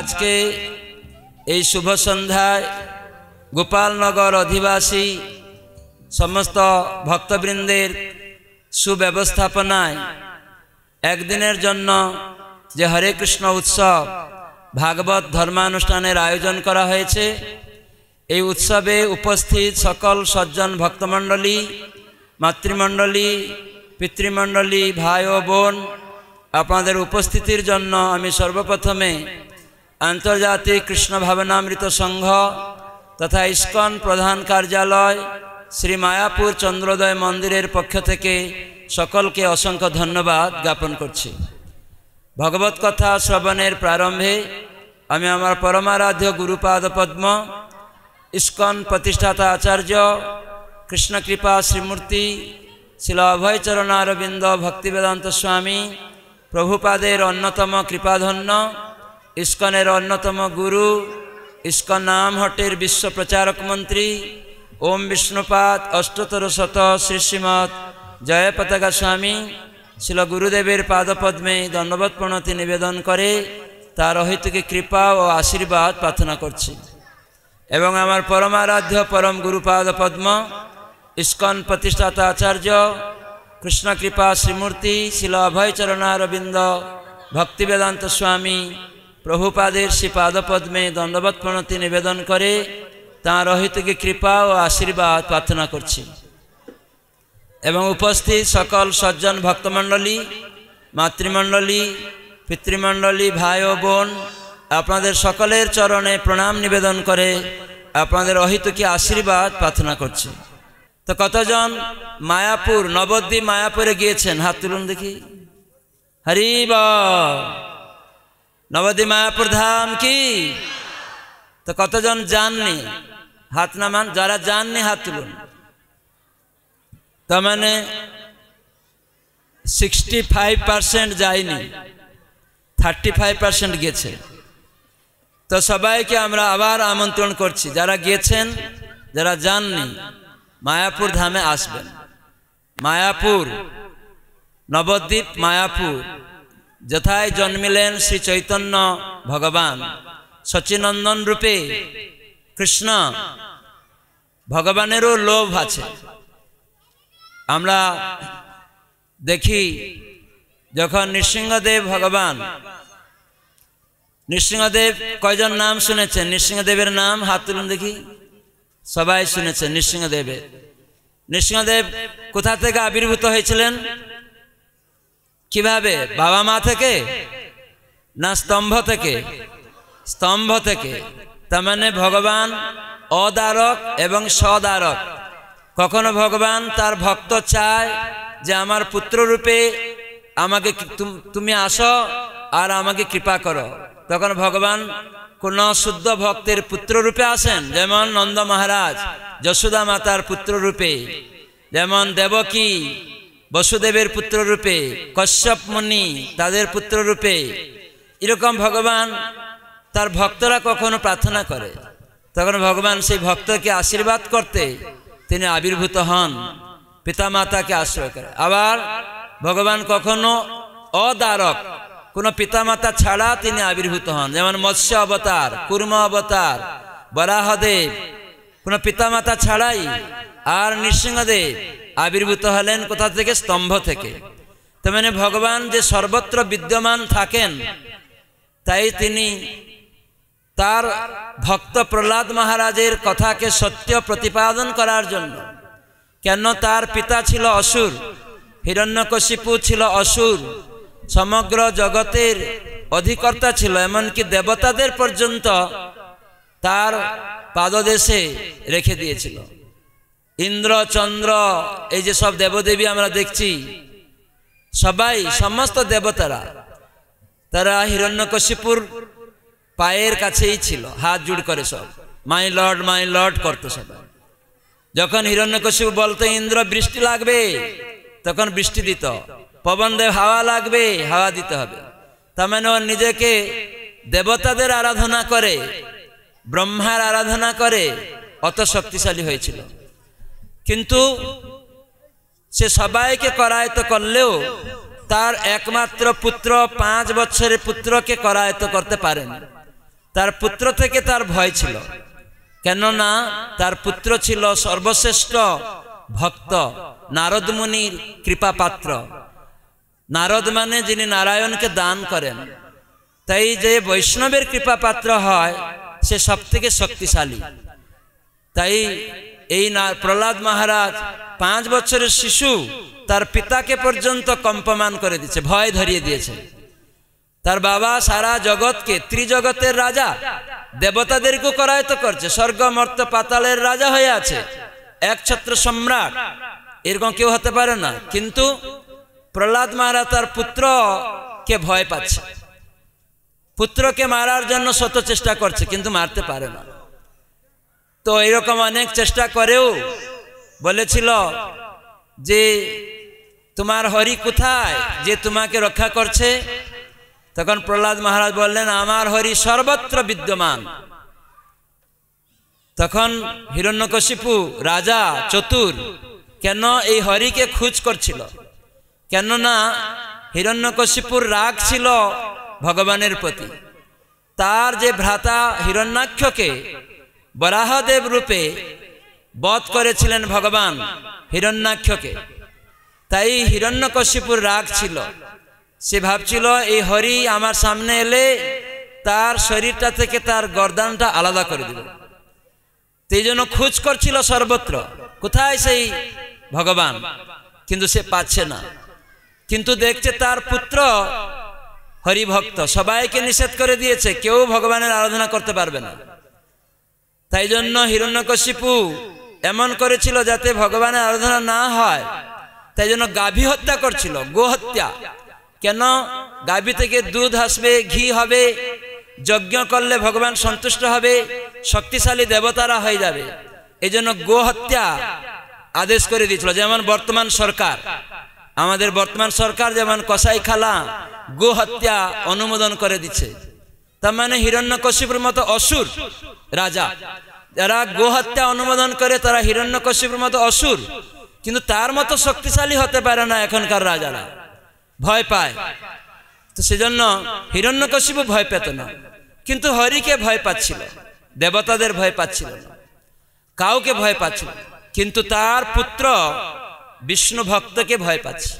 আজকে এই শুভ সন্ধ্যায় গোপালনগর অধিবাসী সমস্ত ভক্তবৃন্দের সুব্যবস্থাপনায় একদিনের জন্য যে হরে কৃষ্ণ উৎসব ভাগবত ধর্মানুষ্ঠানের আয়োজন করা হয়েছে এই উৎসবে উপস্থিত সকল সজ্জন ভক্তমণ্ডলী মাতৃমণ্ডলী পিতৃমণ্ডলী ভাই ও বোন আপনাদের উপস্থিতির জন্য আমি সর্বপ্রথমে আন্তর্জাতিক কৃষ্ণ ভাবনামৃত সংঘ তথা ইস্কন প্রধান কার্যালয় শ্রী মায়াপুর চন্দ্রোদয় মন্দিরের পক্ষ থেকে সকলকে অসংখ্য ধন্যবাদ জ্ঞাপন করছি ভগবত কথা শ্রবণের প্রারম্ভে আমি আমার পরমারাধ্য গুরুপাদ পদ্ম ইস্কন প্রতিষ্ঠাতা আচার্য কৃষ্ণকৃপা শ্রীমূর্তি শিল অভয়চরণারবিন্দ ভক্তিবেদান্ত স্বামী প্রভুপাদের অন্যতম কৃপাধন্য ইস্কনের অন্যতম গুরু ইস্কন নাম হটের বিশ্ব প্রচারক মন্ত্রী ওম বিষ্ণুপাত অষ্টতর শত শ্রী শ্রীমৎ জয় পতাকা স্বামী শিল গুরুদেবের পাদপদ্মে দণ্ডবত প্রণতি নিবেদন করে তার অহিতকে কৃপা ও আশীর্বাদ প্রার্থনা করছি এবং আমার পরমারাধ্য পরম গুরুপাদ পদ্ম ইস্কন প্রতিষ্ঠাতা আচার্য কৃষ্ণকৃপা শ্রীমূর্তি শিল অভয়চরণারবিন্দ ভক্তিবেদান্ত স্বামী প্রভুপাদের সে পাদপদ্মে দণ্ডবত প্রণতি নিবেদন করে তাঁর অহিতকে কৃপা ও আশীর্বাদ প্রার্থনা করছি এবং উপস্থিত সকল সজ্জন ভক্তমণ্ডলী মাতৃমণ্ডলী পিতৃমণ্ডলী ভাই ও বোন আপনাদের সকলের চরণে প্রণাম নিবেদন করে আপনাদের অহিতকে আশীর্বাদ প্রার্থনা করছে তো কতজন মায়াপুর নবদ্বীপ মায়াপুরে গিয়েছেন হাত তুলুন দেখি হরিবা মায়াপুর প্রধান কি তো কতজন জাননি হাত নামান যারা জাননি হাত তুলুন তার মানে সিক্সটি ফাইভ পার্সেন্ট যায়নি থার্টি ফাইভ পার্সেন্ট গেছে তো সবাইকে আমরা আবার আমন্ত্রণ করছি যারা গেছেন যারা যাননি মায়াপুর ধামে আসবেন মায়াপুর নবদ্বীপ মায়াপুর যথায় জন্মিলেন শ্রী চৈতন্য ভগবান সচিনন্দন রূপে কৃষ্ণ ভগবানেরও লোভ আছে আমরা দেখি যখন নৃসিংহদেব ভগবান নৃসিংহদেব কয়জন নাম শুনেছেন নৃসিংহদেবের নাম হাত তুলুন দেখি সবাই শুনেছেন নৃসিংহদেবের নৃসিংহদেব কোথা থেকে আবির্ভূত হয়েছিলেন কিভাবে বাবা মা থেকে না স্তম্ভ থেকে স্তম্ভ থেকে তার মানে ভগবান অদারক এবং সদারক কখনো ভগবান তার ভক্ত চায় যে আমার পুত্ররূপে আমাকে তুমি আসো আর আমাকে কৃপা করো তখন ভগবান কোন শুদ্ধ ভক্তের পুত্ররূপে আসেন যেমন নন্দ মহারাজ যশোদা মাতার পুত্ররূপে যেমন দেবকী বসুদেবের পুত্র রূপে কশ্যপ মুনি তাদের পুত্র রূপে এরকম ভগবান তার ভক্তরা কখনো প্রার্থনা করে তখন ভগবান সেই ভক্তকে আশীর্বাদ করতে তিনি আবির্ভূত হন পিতা মাতাকে আশ্রয় করে আবার ভগবান কখনো অদারক কোনো পিতামাতা ছাড়া তিনি আবির্ভূত হন যেমন মৎস্য অবতার কুর্ম অবতার বরাহদেব কোনো পিতামাতা ছাড়াই আর নৃসিংহদেব আবির্ভূত হলেন কোথা থেকে স্তম্ভ থেকে তেমনি মানে ভগবান যে সর্বত্র বিদ্যমান থাকেন তাই তিনি তার ভক্ত প্রহ্লাদ মহারাজের কথাকে সত্য প্রতিপাদন করার জন্য কেন তার পিতা ছিল অসুর হিরণ্যকশিপু ছিল অসুর সমগ্র জগতের অধিকর্তা ছিল এমনকি দেবতাদের পর্যন্ত তার পাদদেশে রেখে দিয়েছিল ইন্দ্র চন্দ্র এই যে সব দেবদেবী আমরা দেখছি সবাই সমস্ত দেবতারা তারা হিরণ্যকশিপুর পায়ের কাছেই ছিল হাত জুড় করে সব মাই লর্ড মাই লর্ড করতো সবাই যখন হিরণ্যকশিপু বলতো ইন্দ্র বৃষ্টি লাগবে তখন বৃষ্টি দিত পবন দেব হাওয়া লাগবে হাওয়া দিতে হবে তার মানে ও নিজেকে দেবতাদের আরাধনা করে ব্রহ্মার আরাধনা করে অত শক্তিশালী হয়েছিল কিন্তু সে সবাইকে করায়ত করলেও তার একমাত্র পুত্র পাঁচ বছরের পুত্রকে করায়ত করতে পারেন তার পুত্র থেকে তার ভয় ছিল কেননা তার পুত্র ছিল সর্বশ্রেষ্ঠ ভক্ত নারদ মুনির কৃপাপাত্র নারদ মানে যিনি নারায়ণকে দান করেন তাই যে বৈষ্ণবের কৃপাপাত্র হয় সে সব থেকে শক্তিশালী তাই এই না প্রহ্লাদ মহারাজ পাঁচ বছরের শিশু তার পিতাকে পর্যন্ত কম্পমান করে দিচ্ছে ভয় ধরিয়ে দিয়েছে তার বাবা সারা জগৎকে ত্রিজগতের রাজা দেবতাদেরকে করায়ত করছে স্বর্গ মর্ত পাতালের রাজা হয়ে আছে এক ছত্র সম্রাট এরকম কেউ হতে পারে না কিন্তু প্রহ্লাদ মহারাজ তার পুত্র কে ভয় পাচ্ছে পুত্রকে মারার জন্য শত চেষ্টা করছে কিন্তু মারতে পারে না তো এরকম অনেক চেষ্টা করেও বলেছিল যে তোমার হরি কোথায় যে তোমাকে রক্ষা করছে তখন প্রহ্লাদ মহারাজ বললেন আমার হরি সর্বত্র বিদ্যমান তখন হিরণ্যকশিপু রাজা চতুর কেন এই হরিকে খুঁজ করছিল না হিরণ্যকশিপুর রাগ ছিল ভগবানের প্রতি তার যে ভ্রাতা হিরণ্যাক্ষকে বরাহদেব রূপে বধ করেছিলেন ভগবান হিরণ্যাক্ষকে তাই হিরণ্যকশিপুর রাগ ছিল সে ভাবছিল এই হরি আমার সামনে এলে তার শরীরটা থেকে তার গরদানটা আলাদা করে দিল তাই জন্য খোঁজ করছিল সর্বত্র কোথায় সেই ভগবান কিন্তু সে পাচ্ছে না কিন্তু দেখছে তার পুত্র হরিভক্ত সবাইকে নিষেধ করে দিয়েছে কেউ ভগবানের আরাধনা করতে পারবে না তাই জন্য হিরণ্যকশিপু এমন করেছিল যাতে ভগবানের আরাধনা না হয় তাই জন্য গাভী হত্যা করছিল গোহত্যা কেন গাভী থেকে দুধ আসবে ঘি হবে যজ্ঞ করলে ভগবান সন্তুষ্ট হবে শক্তিশালী দেবতারা হয়ে যাবে এই জন্য গোহত্যা আদেশ করে দিয়েছিল যেমন বর্তমান সরকার আমাদের বর্তমান সরকার যেমন কসাই খালা গোহত্যা অনুমোদন করে দিচ্ছে তার মানে কশিপুর মতো অসুর রাজা যারা গোহত্যা অনুমোদন করে তারা হিরণ্যকশিপুর মতো অসুর কিন্তু তার মতো শক্তিশালী হতে পারে না এখনকার রাজারা ভয় পায় তো সেজন্য কশিপু ভয় পেত না কিন্তু হরিকে ভয় পাচ্ছিল দেবতাদের ভয় পাচ্ছিল কাউকে ভয় পাচ্ছিল কিন্তু তার পুত্র বিষ্ণু ভক্তকে ভয় পাচ্ছে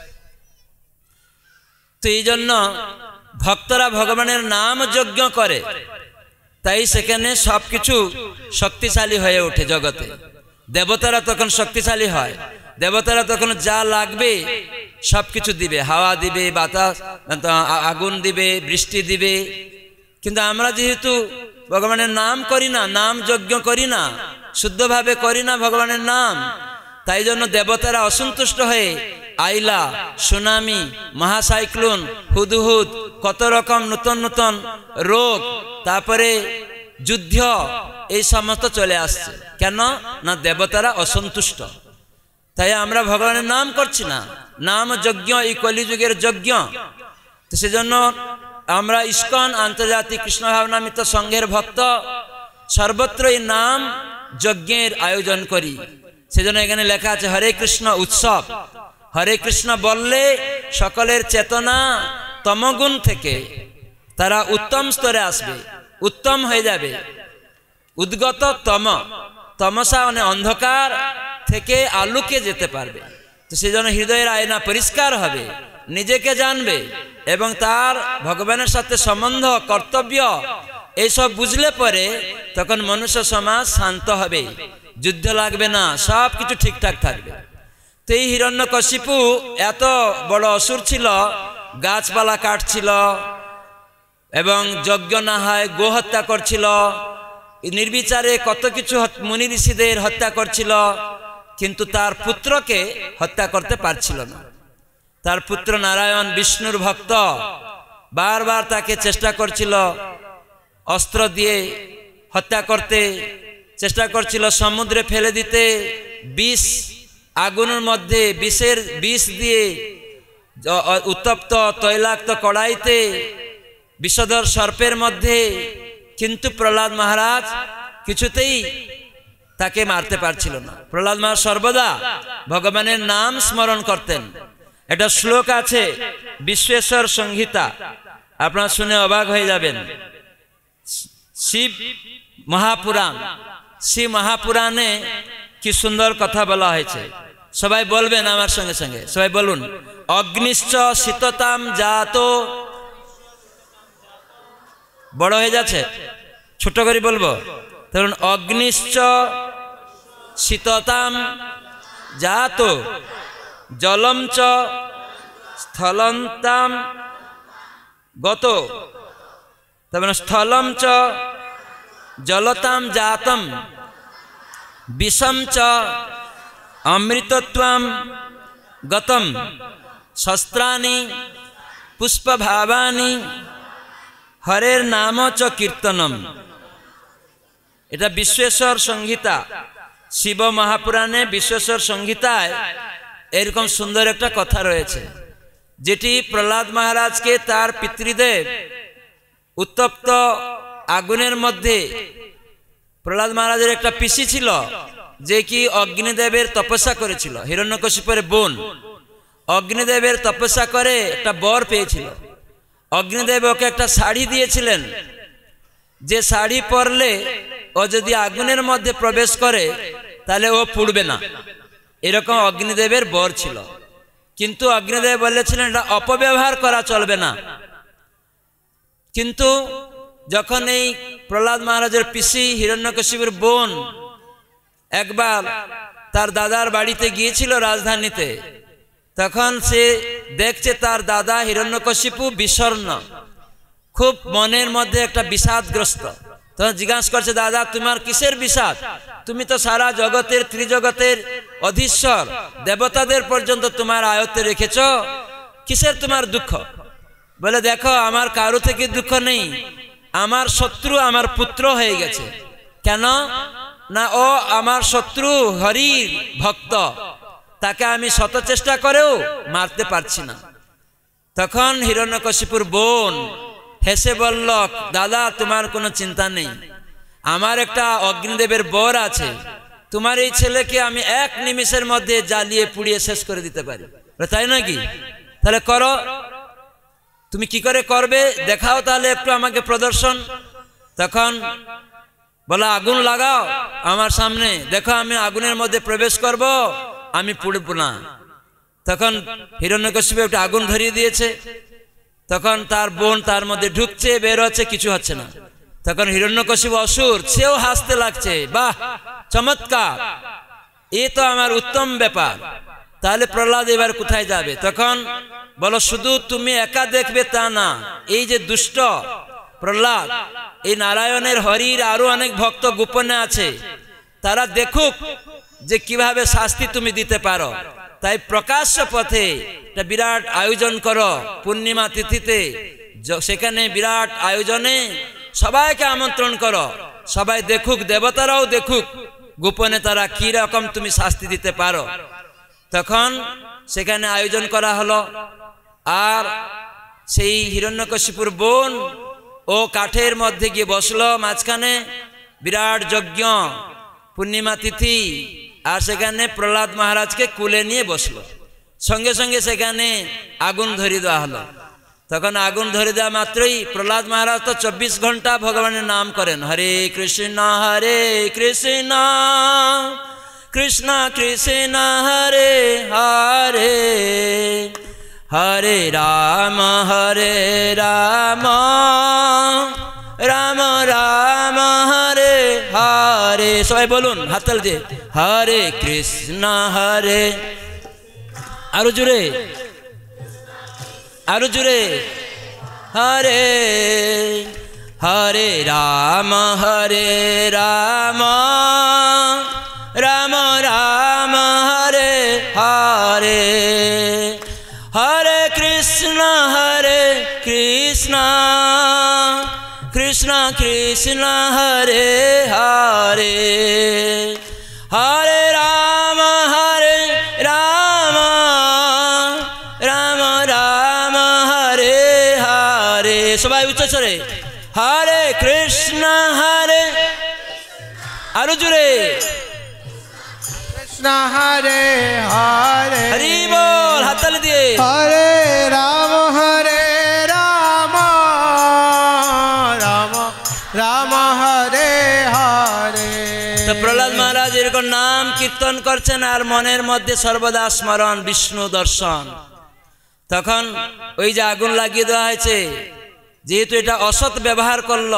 তো এই জন্য ভক্তরা ভগবানের নাম যজ্ঞ করে তাই সেখানে সব কিছু শক্তিশালী হয়ে ওঠে জগতে দেবতারা তখন শক্তিশালী হয় দেবতারা তখন যা লাগবে সব কিছু দিবে হাওয়া দিবে বাতাস আগুন দিবে বৃষ্টি দিবে কিন্তু আমরা যেহেতু ভগবানের নাম করি না নাম যজ্ঞ করি না শুদ্ধভাবে করি না ভগবানের নাম তাই জন্য দেবতারা অসন্তুষ্ট হয়ে আইলা সুনামি মহাসাইক্লোন হুদুহুদ কত রকম নতুন নতুন রোগ তারপরে যুদ্ধ এই সমস্ত চলে আসছে কেন না দেবতারা অসন্তুষ্ট তাই আমরা ভগবানের নাম করছি না নাম যজ্ঞ এই কলিযুগের যজ্ঞ তো সেজন্য আমরা ইস্কন আন্তর্জাতিক কৃষ্ণ ভাবনামিত সংঘের ভক্ত সর্বত্র এই নাম যজ্ঞের আয়োজন করি সেজন্য এখানে লেখা আছে হরে কৃষ্ণ উৎসব হরে কৃষ্ণ বললে সকলের চেতনা তমগুণ থেকে তারা উত্তম স্তরে আসবে উত্তম হয়ে যাবে উদ্গত তম তমসা মানে অন্ধকার থেকে আলোকে যেতে পারবে তো সেজন্য হৃদয়ের আয়না পরিষ্কার হবে নিজেকে জানবে এবং তার ভগবানের সাথে সম্বন্ধ কর্তব্য এইসব বুঝলে পরে তখন মনুষ্য সমাজ শান্ত হবে যুদ্ধ লাগবে না সব কিছু ঠিকঠাক থাকবে সেই হিরণ্যকশিপু এত বড় অসুর ছিল গাছপালা কাটছিল এবং যজ্ঞ না হয় গো হত্যা করছিল নির্বিচারে কত কিছু মুনি ঋষিদের হত্যা করছিল কিন্তু তার পুত্রকে হত্যা করতে পারছিল না তার পুত্র নারায়ণ বিষ্ণুর ভক্ত বারবার তাকে চেষ্টা করছিল অস্ত্র দিয়ে হত্যা করতে চেষ্টা করছিল সমুদ্রে ফেলে দিতে বিষ আগুনের মধ্যে বিষের বিষ দিয়ে উত্তপ্ত তৈলাক্ত কড়াইতে বিষধর সর্পের মধ্যে কিন্তু প্রহ্লাদ মহারাজ কিছুতেই তাকে মারতে পারছিল না প্রহ্লাদ মহারাজ সর্বদা ভগবানের নাম স্মরণ করতেন এটা শ্লোক আছে বিশ্বেশ্বর সংহিতা আপনার শুনে অবাক হয়ে যাবেন শিব মহাপুরাণ শ্রী মহাপুরাণে কি সুন্দর কথা বলা হয়েছে সবাই বলবেন আমার সঙ্গে সঙ্গে সবাই বলুন অগ্নিশ্চ শীততাম জাত বড় হয়ে যাচ্ছে ছোট করে বলবো ধরুন অগ্নিশ্চ শীততাম জাত জলঞ্চ স্থলন্তাম গত তারপরে মানে স্থলঞ্চ জলতাম জাতম বিষম চ অমৃতত্বম গতম শস্ত্রানি পুষ্পভাবানি হরের নাম চ কীর্তনম এটা বিশ্বেশ্বর সংহিতা শিব মহাপুরাণে বিশ্বেশ্বর সংহিতায় এরকম সুন্দর একটা কথা রয়েছে যেটি প্রহ্লাদ মহারাজকে তার পিতৃদেব উত্তপ্ত আগুনের মধ্যে প্রহ্লাদ মহারাজের একটা পিসি ছিল যে কি অগ্নিদেবের তপস্যা করেছিল হিরণ্যকশিপের বোন অগ্নিদেবের তপস্যা করে একটা বর পেয়েছিল অগ্নিদেব ওকে একটা শাড়ি দিয়েছিলেন যে শাড়ি পরলে ও যদি আগুনের মধ্যে প্রবেশ করে তাহলে ও পুড়বে না এরকম অগ্নিদেবের বর ছিল কিন্তু অগ্নিদেব বলেছিলেন এটা অপব্যবহার করা চলবে না কিন্তু যখন এই প্রহ্লাদ মহারাজের পিসি হিরণ্যকশিপুর বোন একবার তার দাদার বাড়িতে গিয়েছিল রাজধানীতে তখন সে দেখছে তার দাদা হিরণ্যকশিপু বিষর্ণ খুব মনের মধ্যে একটা বিষাদগ্রস্ত তখন জিজ্ঞাস করছে দাদা তোমার কিসের বিষাদ তুমি তো সারা জগতের ত্রিজগতের অধীশ্বর দেবতাদের পর্যন্ত তোমার আয়ত্তে রেখেছ কিসের তোমার দুঃখ বলে দেখো আমার কারো থেকে দুঃখ নেই আমার শত্রু আমার পুত্র হয়ে গেছে কেন না ও আমার শত্রু হরির ভক্ত তাকে আমি শত চেষ্টা করেও মারতে পারছি না তখন হিরণ্যকশিপুর বোন হেসে বলল দাদা তোমার কোনো চিন্তা নেই আমার একটা অগ্নিদেবের বর আছে তোমার এই ছেলেকে আমি এক নিমিষের মধ্যে জ্বালিয়ে পুড়িয়ে শেষ করে দিতে পারি তাই নাকি তাহলে করো তুমি কি করে করবে দেখাও তাহলে একটু আমাকে প্রদর্শন তখন বলা আগুন লাগাও আমার সামনে দেখো আমি আগুনের মধ্যে প্রবেশ করব আমি পুড়ব না তখন হিরণ্যকশিপে একটা আগুন ধরিয়ে দিয়েছে তখন তার বোন তার মধ্যে ঢুকছে বের হচ্ছে কিছু হচ্ছে না তখন হিরণ্যকশিপ অসুর সেও হাসতে লাগছে বাহ চমৎকার এ তো আমার উত্তম ব্যাপার তাহলে প্রহ্লাদ এবার কোথায় যাবে তখন বলো শুধু তুমি একা দেখবে তা না এই যে দুষ্ট প্রহ্লাদ এই নারায়ণের হরির আরো অনেক ভক্ত গোপনে আছে তারা দেখুক যে কিভাবে শাস্তি তুমি দিতে পারো তাই প্রকাশ্য পথে একটা বিরাট আয়োজন করো পূর্ণিমা তিথিতে সেখানে বিরাট আয়োজনে সবাইকে আমন্ত্রণ করো সবাই দেখুক দেবতারাও দেখুক গোপনে তারা কি রকম তুমি শাস্তি দিতে পারো তখন সেখানে আয়োজন করা হলো আর সেই হিরণ্যকশিপুর বোন ও কাঠের মধ্যে গিয়ে বসল মাঝখানে বিরাট যজ্ঞ পূর্ণিমা তিথি আর সেখানে প্রহ্লাদ মহারাজকে কুলে নিয়ে বসল সঙ্গে সঙ্গে সেখানে আগুন ধরি দেওয়া হলো তখন আগুন ধরে দেওয়া মাত্রই প্রহ্লাদ মহারাজ তো চব্বিশ ঘন্টা ভগবানের নাম করেন হরে কৃষ্ণ হরে কৃষ্ণ কৃষ্ণ কৃষ্ণ হরে হরে हरे राम हरे राम রাম রাম হরে হরে সবাই বলুন হাতাল দিয়ে হরে কৃষ্ণ হরে আরো জুড়ে আরো জুড়ে হরে হরে রাম হরে রাম कृष्णा कृष्णा कृष्णा हरे हरे हरे राम हरे राम राम राम हरे हरे सबाई उच्च सरे हरे कृष्णा हरे अर्जुरे कृष्णा हरे हरे हरी बोल हतल दिए हरे আমরা যেরকম নাম কীর্তন করছেন আর মনের মধ্যে সর্বদা স্মরণ বিষ্ণু দর্শন তখন ওই যে আগুন লাগিয়ে দেওয়া হয়েছে যেহেতু এটা অসৎ ব্যবহার করল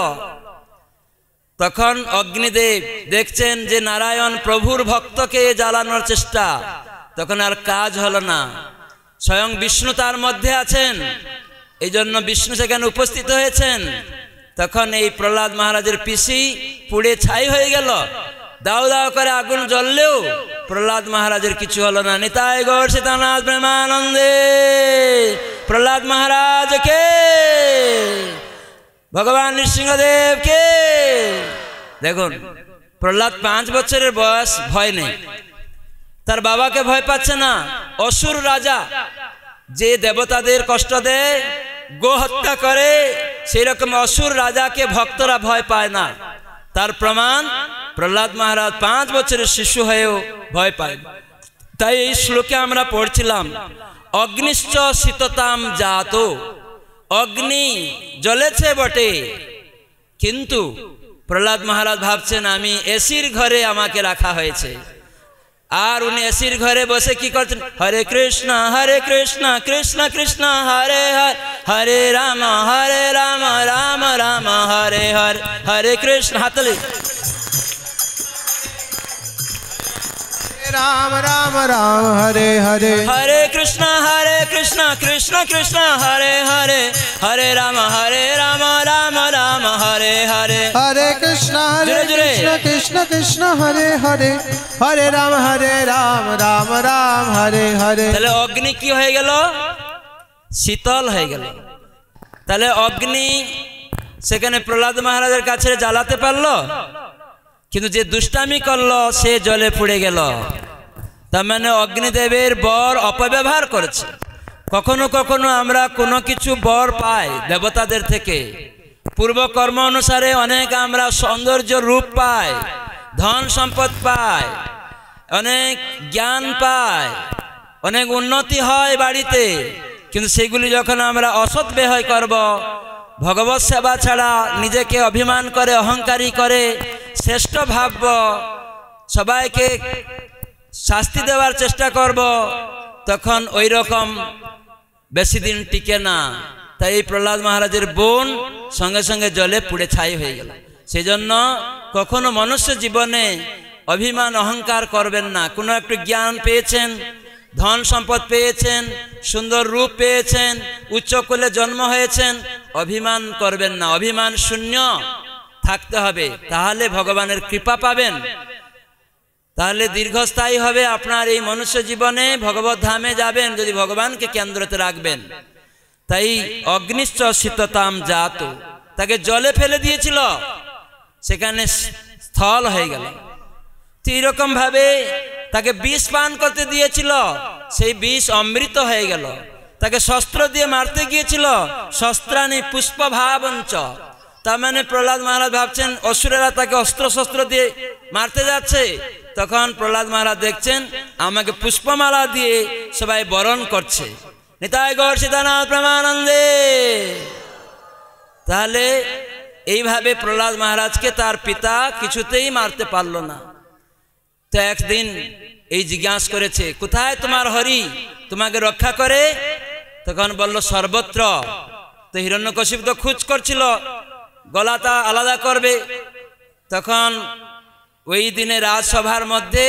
তখন অগ্নিদেব দেখছেন যে নারায়ণ প্রভুর ভক্তকে জ্বালানোর চেষ্টা তখন আর কাজ হল না স্বয়ং বিষ্ণু তার মধ্যে আছেন এই জন্য বিষ্ণু সেখানে উপস্থিত হয়েছেন তখন এই প্রহ্লাদ মহারাজের পিসি পুড়ে ছাই হয়ে গেল দাও দাও করে আগুন জ্বললেও প্রহ্লাদ মহারাজের কিছু হলো না নিতাই গৌর সীতানাথ প্রেমানন্দে প্রহ্লাদ মহারাজ কে ভগবান নৃসিংহদেব কে দেখুন প্রহ্লাদ পাঁচ বছরের বয়স ভয় নেই তার বাবাকে ভয় পাচ্ছে না অসুর রাজা যে দেবতাদের কষ্ট দেয় গো হত্যা করে রকম অসুর রাজাকে ভক্তরা ভয় পায় না তার প্রমাণ প্রহ্লাদ মহারাজ পাঁচ বছরের শিশু হয়েও ভয় পায় তাই এই শ্লোকে আমরা পড়ছিলাম অগ্নিশ্চ শীততাম জাত অগ্নি জ্বলেছে বটে কিন্তু প্রহ্লাদ মহারাজ ভাবছেন আমি এসির ঘরে আমাকে রাখা হয়েছে আর উনি এসির ঘরে বসে কি করছেন হরে কৃষ্ণ হরে কৃষ্ণ কৃষ্ণ কৃষ্ণ হরে হরে হরে রাম হরে রাম রাম রাম হরে হরে হরে কৃষ্ণ হাতলি राम राम राम हरे हरे हरे कृष्णा हरे कृष्णा कृष्ण कृष्ण हरे हरे हरे राम हरे राम राम राम हरे हरे हरे कृष्णा हरे कृष्ण कृष्ण कृष्ण हरे हरे हरे राम हरे राम राम राम हरे हरे তাহলে অগ্নি কি হয়ে গেল শীতল হয়ে গেল তাহলে অগ্নি সেখানে প্রহ্লাদ মহারাজের কাছে জ্বালাতে পারলো কিন্তু যে দুষ্টামি করলো সে জলে পুড়ে গেল তার মানে অগ্নিদেবের বর অপব্যবহার করেছে কখনো কখনো আমরা কোনো কিছু বর পাই দেবতাদের থেকে পূর্বকর্ম অনুসারে অনেক আমরা সৌন্দর্য রূপ পাই ধন সম্পদ পাই অনেক জ্ঞান পাই অনেক উন্নতি হয় বাড়িতে কিন্তু সেগুলি যখন আমরা অসৎ ব্যয় করব ভগবত সেবা ছাড়া নিজেকে অভিমান করে অহংকারী করে শ্রেষ্ঠ ভাবব সবাইকে শাস্তি দেওয়ার চেষ্টা করব তখন ওই রকম বেশি দিন টিকে না তাই এই প্রহ্লাদ মহারাজের বোন সঙ্গে সঙ্গে জলে পুড়ে ছাই হয়ে গেল সেজন্য কখনো মনুষ্য জীবনে অভিমান অহংকার করবেন না কোনো একটু জ্ঞান পেয়েছেন ধন সম্পদ পেয়েছেন সুন্দর রূপ পেয়েছেন উচ্চ কুলে জন্ম হয়েছেন অভিমান করবেন না অভিমান শূন্য থাকতে হবে তাহলে ভগবানের কৃপা পাবেন তাহলে দীর্ঘস্থায়ী হবে আপনার এই মনুষ্য জীবনে ভগবত ধামে যাবেন যদি ভগবানকে কেন্দ্রতে রাখবেন তাই শীততাম জাত তাকে জলে ফেলে দিয়েছিল সেখানে স্থল হয়ে গেল তো ভাবে তাকে বিষ পান করতে দিয়েছিল সেই বিষ অমৃত হয়ে গেল তাকে শস্ত্র দিয়ে মারতে গিয়েছিল শস্ত্রাণী পুষ্পভাবঞ্চ তার মানে প্রহ্লাদ মহারাজ ভাবছেন অসুরেরা তাকে অস্ত্রশস্ত্র দিয়ে মারতে যাচ্ছে তখন প্রহ্লাদ মহারাজ দেখছেন আমাকে পুষ্পমালা দিয়ে সবাই বরণ করছে নিতাই গড় সীতানাথ প্রেমানন্দে তাহলে এইভাবে প্রহ্লাদ মহারাজকে তার পিতা কিছুতেই মারতে পারল না তো একদিন এই জিজ্ঞাসা করেছে কোথায় তোমার হরি তোমাকে রক্ষা করে তখন বলল সর্বত্র তো হিরণ্যকশিপ তো খুঁজ করছিল গলাটা আলাদা করবে তখন ওই দিনে রাজসভার মধ্যে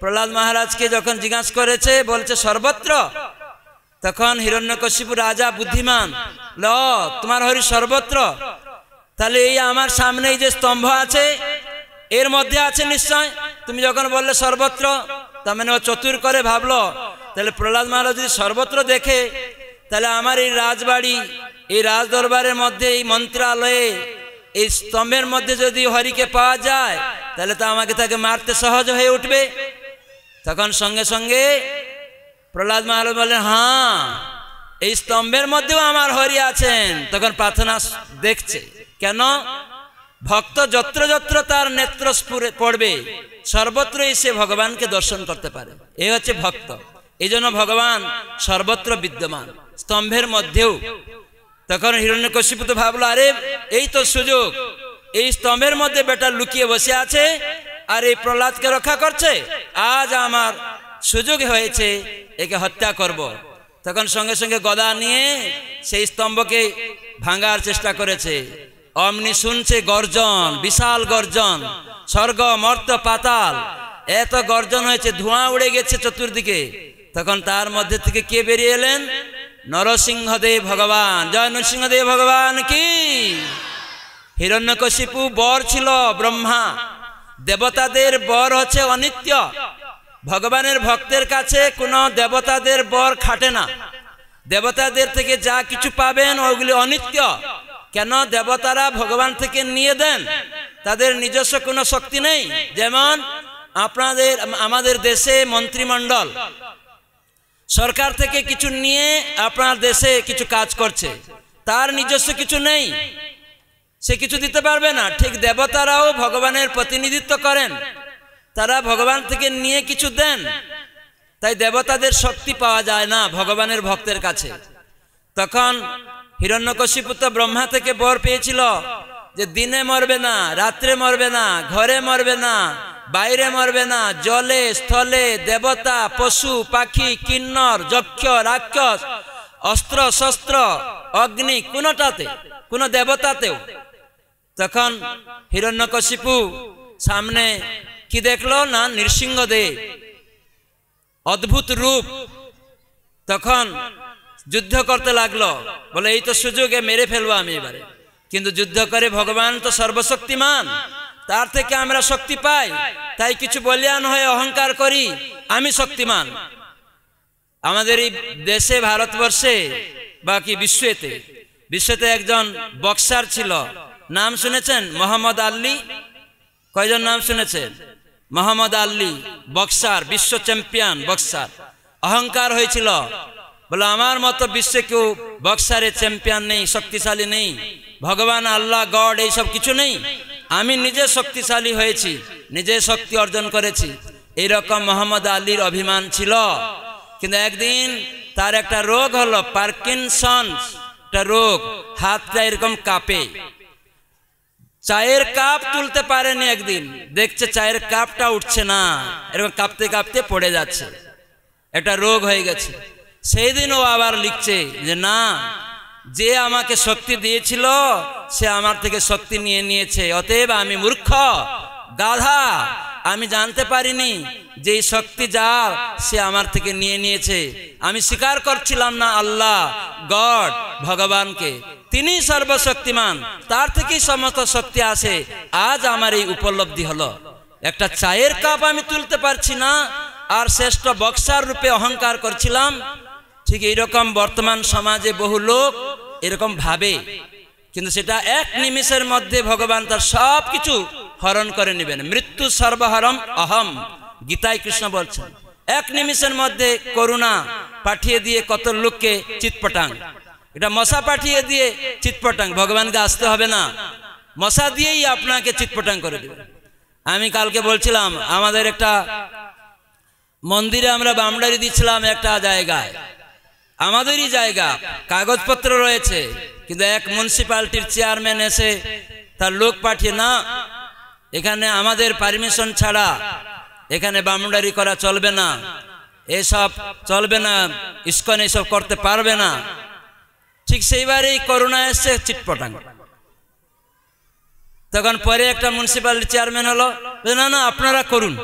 প্রহ্লাদ মহারাজকে যখন জিজ্ঞাসা করেছে বলছে সর্বত্র তখন হিরণ্যকশিপুর রাজা বুদ্ধিমান ল তোমার হরি সর্বত্র তাহলে এই আমার সামনে যে স্তম্ভ আছে এর মধ্যে আছে নিশ্চয় তুমি যখন বললে সর্বত্র তার মানে ও চতুর করে ভাবলো তাহলে প্রহ্লাদ মহারাজ যদি সর্বত্র দেখে তাহলে আমার এই রাজবাড়ি এই রাজদরবারের মধ্যে এই মন্ত্রালয়ে এই স্তম্ভের মধ্যে যদি হরিকে পাওয়া যায় তাহলে তো আমাকে তাকে মারতে সহজ হয়ে উঠবে তখন সঙ্গে সঙ্গে প্রহ্লাদ মহারাজ বললেন হ্যাঁ এই স্তম্ভের মধ্যেও আমার হরি আছেন তখন প্রার্থনা দেখছে কেন ভক্ত যত্র যত্র তার নেত্র পড়বে সর্বত্রই সে ভগবানকে দর্শন করতে পারে এ হচ্ছে ভক্ত এই জন্য ভগবান সর্বত্র বিদ্যমান স্তম্ভের মধ্যেও তখন হিরণ্যকশিপ তো ভাবলো আরে এই তো সুযোগ এই স্তম্ভের মধ্যে বেটা লুকিয়ে বসে আছে আর এই প্রহ্লাদকে রক্ষা করছে আজ আমার সুযোগ হয়েছে একে হত্যা করব। তখন সঙ্গে সঙ্গে গদা নিয়ে সেই স্তম্ভকে ভাঙার চেষ্টা করেছে অমনি শুনছে গর্জন বিশাল গর্জন স্বর্গ মর্ত পাতাল এত গর্জন হয়েছে ধোঁয়া উড়ে গেছে চতুর্দিকে তখন তার মধ্যে থেকে কে বেরিয়ে এলেন নরসিংহদেব ভগবান জয় নরসিংহদেব ভগবান কি হিরণ্যকশিপু বর ছিল ব্রহ্মা দেবতাদের বর হচ্ছে অনিত্য ভগবানের ভক্তের কাছে কোনো দেবতাদের বর খাটে না দেবতাদের থেকে যা কিছু পাবেন ওগুলি অনিত্য কেন দেবতারা ভগবান থেকে নিয়ে দেন তাদের নিজস্ব কোনো শক্তি নেই যেমন আপনাদের আমাদের দেশে মন্ত্রিমণ্ডল সরকার থেকে কিছু নিয়ে আপনার দেশে কিছু কাজ করছে তার নিজস্ব কিছু নেই সে কিছু দিতে পারবে না ঠিক দেবতারাও ভগবানের প্রতিনিধিত্ব করেন তারা ভগবান থেকে নিয়ে কিছু দেন তাই দেবতাদের শক্তি পাওয়া যায় না ভগবানের ভক্তের কাছে তখন হিরণ্যকশিপুত্র ব্রহ্মা থেকে বর পেয়েছিল যে দিনে মরবে না রাত্রে মরবে না ঘরে মরবে না বাইরে মরবে না জলে স্থলে দেবতা পশু পাখি কিন্নর যক্ষ রাক্ষস অস্ত্র শস্ত্র অগ্নি কোনটাতে কোন দেবতাতেও তখন হিরণ্যকশিপু সামনে কি দেখলো না নৃসিংহ দে অদ্ভুত রূপ তখন যুদ্ধ করতে লাগলো বলে এই তো সুযোগে মেরে ফেলবো আমি এবারে কিন্তু যুদ্ধ করে ভগবান তো সর্বশক্তিমান তার থেকে আমরা শক্তি পাই তাই কিছু বলিয়ান হয়ে অহংকার করি আমি শক্তিমান আমাদের এই দেশে ভারতবর্ষে বাকি বিশ্বতে বিশ্বতে একজন বক্সার ছিল নাম শুনেছেন মোহাম্মদ আল্লি কয়জন নাম শুনেছেন মোহাম্মদ আল্লি বক্সার বিশ্ব চ্যাম্পিয়ন বক্সার অহংকার হয়েছিল বলে আমার মতো বিশ্বে কেউ বক্সারে চ্যাম্পিয়ন নেই শক্তিশালী নেই ভগবান আল্লাহ গড এইসব কিছু নেই আমি নিজে শক্তিশালী হয়েছি নিজে শক্তি অর্জন করেছি এইরকম মোহাম্মদ আলীর অভিমান ছিল কিন্তু একদিন তার একটা রোগ হলো পার্কিনসন্স একটা রোগ হাতটা এরকম কাপে চায়ের কাপ তুলতে পারেনি একদিন দেখছে চায়ের কাপটা উঠছে না এরকম কাঁপতে কাঁপতে পড়ে যাচ্ছে একটা রোগ হয়ে গেছে সেই দিন ও আবার লিখছে যে না যে আমাকে শক্তি দিয়েছিল সে আমার থেকে শক্তি নিয়ে নিয়েছে অতএব আমি মূর্খ গাধা আমি জানতে পারিনি যে শক্তি যার সে আমার থেকে নিয়ে নিয়েছে আমি স্বীকার করছিলাম না আল্লাহ গড ভগবানকে তিনি সর্বশক্তিমান তার থেকেই সমস্ত শক্তি আসে আজ আমার এই উপলব্ধি হলো একটা চায়ের কাপ আমি তুলতে পারছি না আর শ্রেষ্ঠ বক্সার রূপে অহংকার করছিলাম ঠিক এইরকম বর্তমান সমাজে বহু লোক এরকম ভাবে কিন্তু সেটা এক নিমিষের মধ্যে ভগবান তার সব কিছু হরণ করে নেবেন মৃত্যু সর্বহরম অহম গীতায় কৃষ্ণ বলছেন এক নিমিষের মধ্যে করুণা পাঠিয়ে দিয়ে কত লোককে চিৎপটাং এটা মশা পাঠিয়ে দিয়ে চিৎপটাং ভগবানকে আসতে হবে না মশা দিয়েই আপনাকে চিৎপটাং করে দেবে আমি কালকে বলছিলাম আমাদের একটা মন্দিরে আমরা বামডারি দিচ্ছিলাম একটা জায়গায় আমাদেরই জায়গা কাগজপত্র রয়েছে কিন্তু এক মিউনিসিপ্যালিটির চেয়ারম্যান এসে তার লোক পাঠিয়ে না এখানে আমাদের পারমিশন ছাড়া এখানে বামুন্ডারি করা চলবে না এসব চলবে না ইস্কন এসব করতে পারবে না ঠিক সেইবারেই করোনা এসছে চিটপটাং তখন পরে একটা মিউনিসিপ্যালিটি চেয়ারম্যান হলো না না আপনারা করুন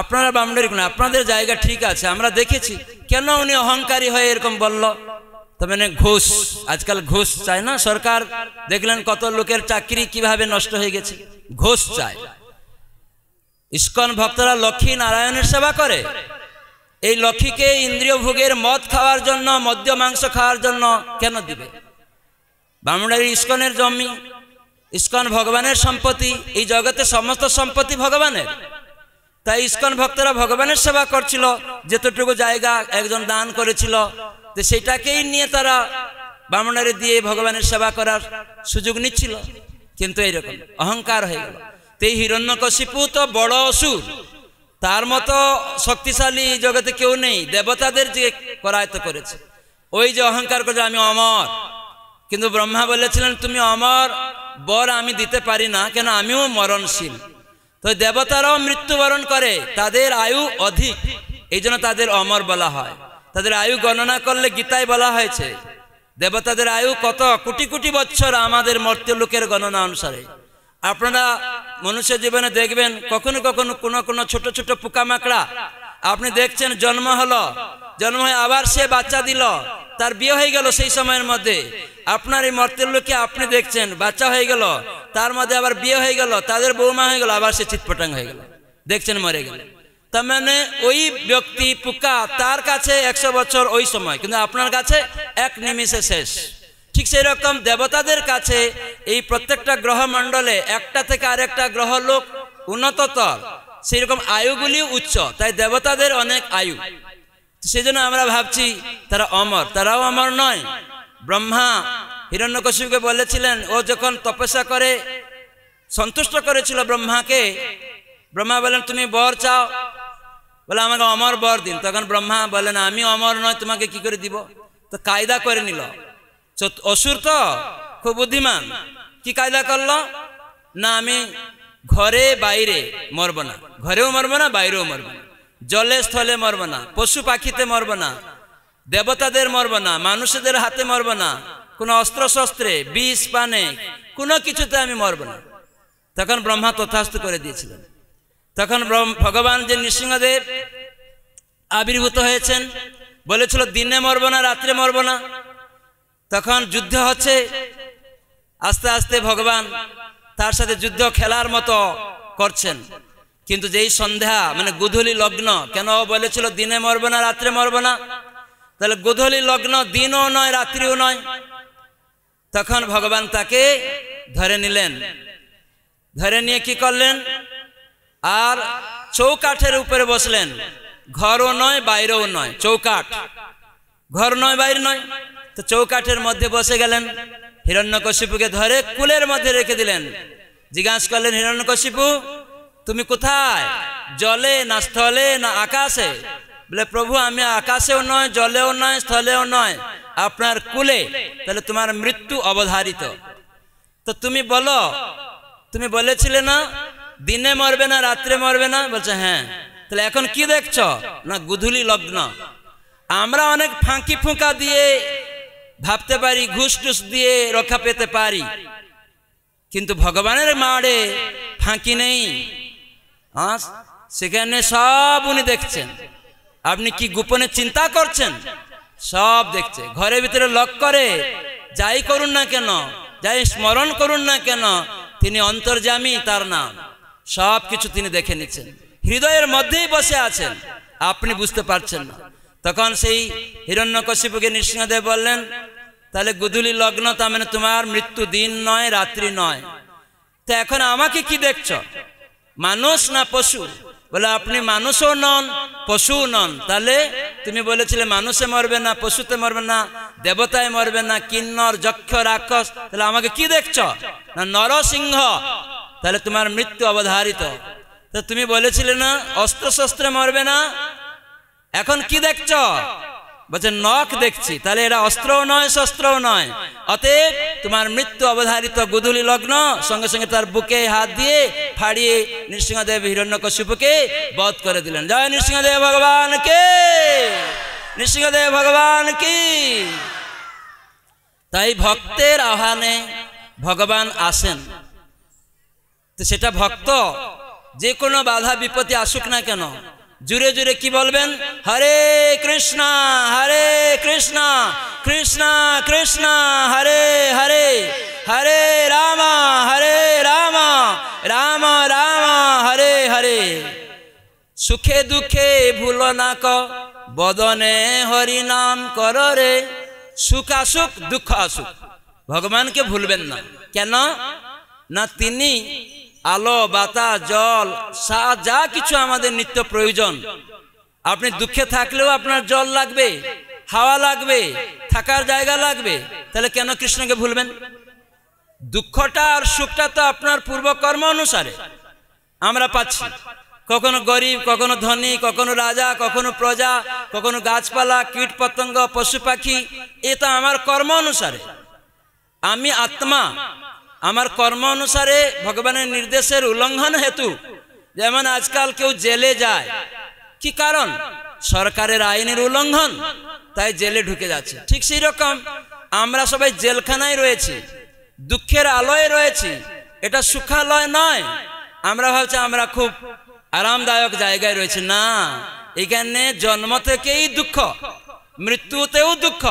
আপনারা বাউন্ডারি কোন আপনাদের জায়গা ঠিক আছে আমরা দেখেছি কেন উনি অহংকারী হয়ে এরকম বলল মানে ঘুষ আজকাল ঘুষ চায় না সরকার দেখলেন কত লোকের চাকরি কিভাবে নষ্ট হয়ে গেছে ঘুষ চায় ইস্কন ভক্তরা লক্ষ্মী নারায়ণের সেবা করে এই লক্ষ্মীকে ইন্দ্রিয় ভোগের মদ খাওয়ার জন্য মদ্য মাংস খাওয়ার জন্য কেন দিবে বামুনারি ইস্কনের জমি ইস্কন ভগবানের সম্পত্তি এই জগতে সমস্ত সম্পত্তি ভগবানের তাই ইস্কন ভক্তরা ভগবানের সেবা করছিল যেতটুকু জায়গা একজন দান করেছিল তো সেটাকেই নিয়ে তারা বামনারে দিয়ে ভগবানের সেবা করার সুযোগ নিচ্ছিল কিন্তু এইরকম অহংকার হয়ে গেল তো এই হিরণ্যকশিপু তো বড় অসুর তার মতো শক্তিশালী জগতে কেউ নেই দেবতাদের যে করায়ত করেছে ওই যে অহংকার করে আমি অমর কিন্তু ব্রহ্মা বলেছিলেন তুমি অমর বর আমি দিতে পারি না কেন আমিও মরণশীল তো দেবতারাও মৃত্যুবরণ করে তাদের আয়ু অধিক এই জন্য তাদের অমর বলা হয় তাদের আয়ু গণনা করলে গীতায় বলা হয়েছে দেবতাদের আয়ু কত কোটি কোটি বছর আমাদের লোকের গণনা অনুসারে আপনারা মনুষ্য জীবনে দেখবেন কখনো কখনো কোনো কোনো ছোট ছোট পোকামাকড়া আপনি দেখছেন জন্ম হলো জন্ম হয়ে আবার সে বাচ্চা দিল তার বিয়ে হয়ে গেল সেই সময়ের মধ্যে আপনার এই মর্তের লোককে আপনি দেখছেন বাচ্চা হয়ে গেল তার মধ্যে আবার বিয়ে হয়ে গেল তাদের বৌমা হয়ে গেল আবার সে চিৎপটাং হয়ে গেল দেখছেন মরে গেল তার মানে ওই ব্যক্তি পোকা তার কাছে একশো বছর ওই সময় কিন্তু আপনার কাছে এক নিমিষে শেষ ঠিক সেই রকম দেবতাদের কাছে এই প্রত্যেকটা গ্রহ মণ্ডলে একটা থেকে আরেকটা গ্রহ লোক উন্নততর সেই রকম আয়ুগুলি উচ্চ তাই দেবতাদের অনেক আয়ু সেজন্য আমরা ভাবছি তারা অমর তারাও অমর নয় ব্রহ্মা হিরণ্যকশিপকে বলেছিলেন ও যখন তপস্যা করে সন্তুষ্ট করেছিল ব্রহ্মাকে ব্রহ্মা বলেন তুমি বর চাও বলে আমাকে অমর বর দিন তখন ব্রহ্মা বলেন আমি অমর নয় তোমাকে কি করে দিব তো কায়দা করে নিল অসুর তো খুব বুদ্ধিমান কি কায়দা করলো না আমি ঘরে বাইরে মরব না ঘরেও মরব না বাইরেও মরব না জলে স্থলে মরব না পশু পাখিতে মরব না দেবতাদের মরব না মানুষদের হাতে মরব না কোনো অস্ত্র শস্ত্রে বিষ পানে কোনো কিছুতে আমি মরব না তখন ব্রহ্মা তথাস্ত করে দিয়েছিলেন তখন ভগবান যে নৃসিংহদেব আবির্ভূত হয়েছেন বলেছিল দিনে মরব না রাত্রে মরব না তখন যুদ্ধ হচ্ছে আস্তে আস্তে ভগবান তার সাথে যুদ্ধ খেলার মতো করছেন কিন্তু যেই সন্ধ্যা মানে গুধুলি লগ্ন কেন বলেছিল দিনে মরব না রাত্রে মরব না তাহলে গুধুলি লগ্ন দিনও নয় রাত্রিও নয় তখন ভগবান তাকে ধরে নিলেন ধরে নিয়ে কি করলেন আর চৌকাঠের উপরে বসলেন ঘরও নয় বাইরেও নয় চৌকাঠ ঘর নয় বাইরে নয় তো চৌকাঠের মধ্যে বসে গেলেন হিরণ্যকশিপুকে ধরে কুলের মধ্যে রেখে দিলেন জিজ্ঞাসা করলেন হিরণ্যকশিপু তুমি কোথায় জলে না স্থলে না আকাশে বলে প্রভু আমি আকাশেও নয় জলেও নয় স্থলেও নয় আপনার কুলে তাহলে তোমার মৃত্যু অবধারিত তো তুমি বলো তুমি বলেছিলে না দিনে মরবে না রাত্রে মরবে না বলছে হ্যাঁ তাহলে এখন কি দেখছ না গুধুলি লগ্ন আমরা অনেক ফাঁকি ফুঁকা দিয়ে ভাবতে পারি ঘুষ টুস দিয়ে রক্ষা পেতে পারি কিন্তু ভগবানের মাড়ে ফাঁকি নেই সেখানে সব উনি দেখছেন আপনি কি গোপনে চিন্তা করছেন সব দেখছে ঘরের ভিতরে লক করে যাই করুন না কেন যাই স্মরণ করুন না কেন তিনি অন্তর্জামী তার নাম সব কিছু তিনি দেখে নিচ্ছেন হৃদয়ের মধ্যেই বসে আছেন আপনি বুঝতে পারছেন না তখন সেই কশিপুকে নৃসিংহদেব বললেন তাহলে গুদুলি লগ্ন তার মানে তোমার মৃত্যু দিন নয় রাত্রি নয় তো এখন আমাকে কি দেখছ মানুষ না পশু বলে আপনি মানুষও নন পশু নন তাহলে তুমি বলেছিলে মানুষে মরবে না পশুতে মরবে না দেবতায় মরবে না কিন্নর যক্ষ রাক্ষস তাহলে আমাকে কি দেখছ না নরসিংহ তাহলে তোমার মৃত্যু অবধারিত তো তুমি বলেছিলে না অস্ত্র শস্ত্রে মরবে না এখন কি দেখছ বলছে নখ দেখছি তাহলে এরা অস্ত্রও নয় শস্ত্রও নয় অতএব তোমার মৃত্যু অবধারিত গুদুলি লগ্ন সঙ্গে সঙ্গে তার বুকে হাত দিয়ে ফাড়িয়ে নৃসিংহদেব কশিপুকে বধ করে দিলেন জয় নৃসিংহদেব ভগবান কে নৃসিংহদেব ভগবান কি তাই ভক্তের আহ্বানে ভগবান আসেন তো সেটা ভক্ত যে কোনো বাধা বিপত্তি আসুক না কেন জুড়ে জুড়ে কি বলবেন হরে কৃষ্ণ হরে কৃষ্ণ কৃষ্ণ কৃষ্ণ হরে হরে হরে রাম হরে রাম রাম রাম হরে হরে সুখে দুঃখে ভুল না ক বদনে হরি নাম কর রে সুখ আসুক দুঃখ আসুক ভগবানকে ভুলবেন না কেন না তিনি আলো বাতা জল যা কিছু আমাদের নিত্য প্রয়োজন আপনি দুঃখে থাকলেও আপনার জল লাগবে হাওয়া লাগবে থাকার জায়গা লাগবে তাহলে কেন কৃষ্ণকে ভুলবেন দুঃখটা আর সুখটা তো আপনার পূর্বকর্ম অনুসারে আমরা পাচ্ছি কখনো গরিব কখনো ধনী কখনো রাজা কখনো প্রজা কখনো গাছপালা কীট পতঙ্গ পশু পাখি এটা আমার কর্ম অনুসারে আমি আত্মা আমার কর্ম অনুসারে ভগবানের নির্দেশের উল্লঙ্ঘন হেতু যেমন আজকাল কেউ জেলে যায় কি কারণ সরকারের আইনের উল্লঙ্ঘন তাই জেলে ঢুকে যাচ্ছে ঠিক সেই রকম আমরা সবাই জেলখানায় রয়েছি দুঃখের আলোয় রয়েছি এটা সুখালয় নয় আমরা ভাবছি আমরা খুব আরামদায়ক জায়গায় রয়েছি না এখানে জন্ম থেকেই দুঃখ মৃত্যুতেও দুঃখ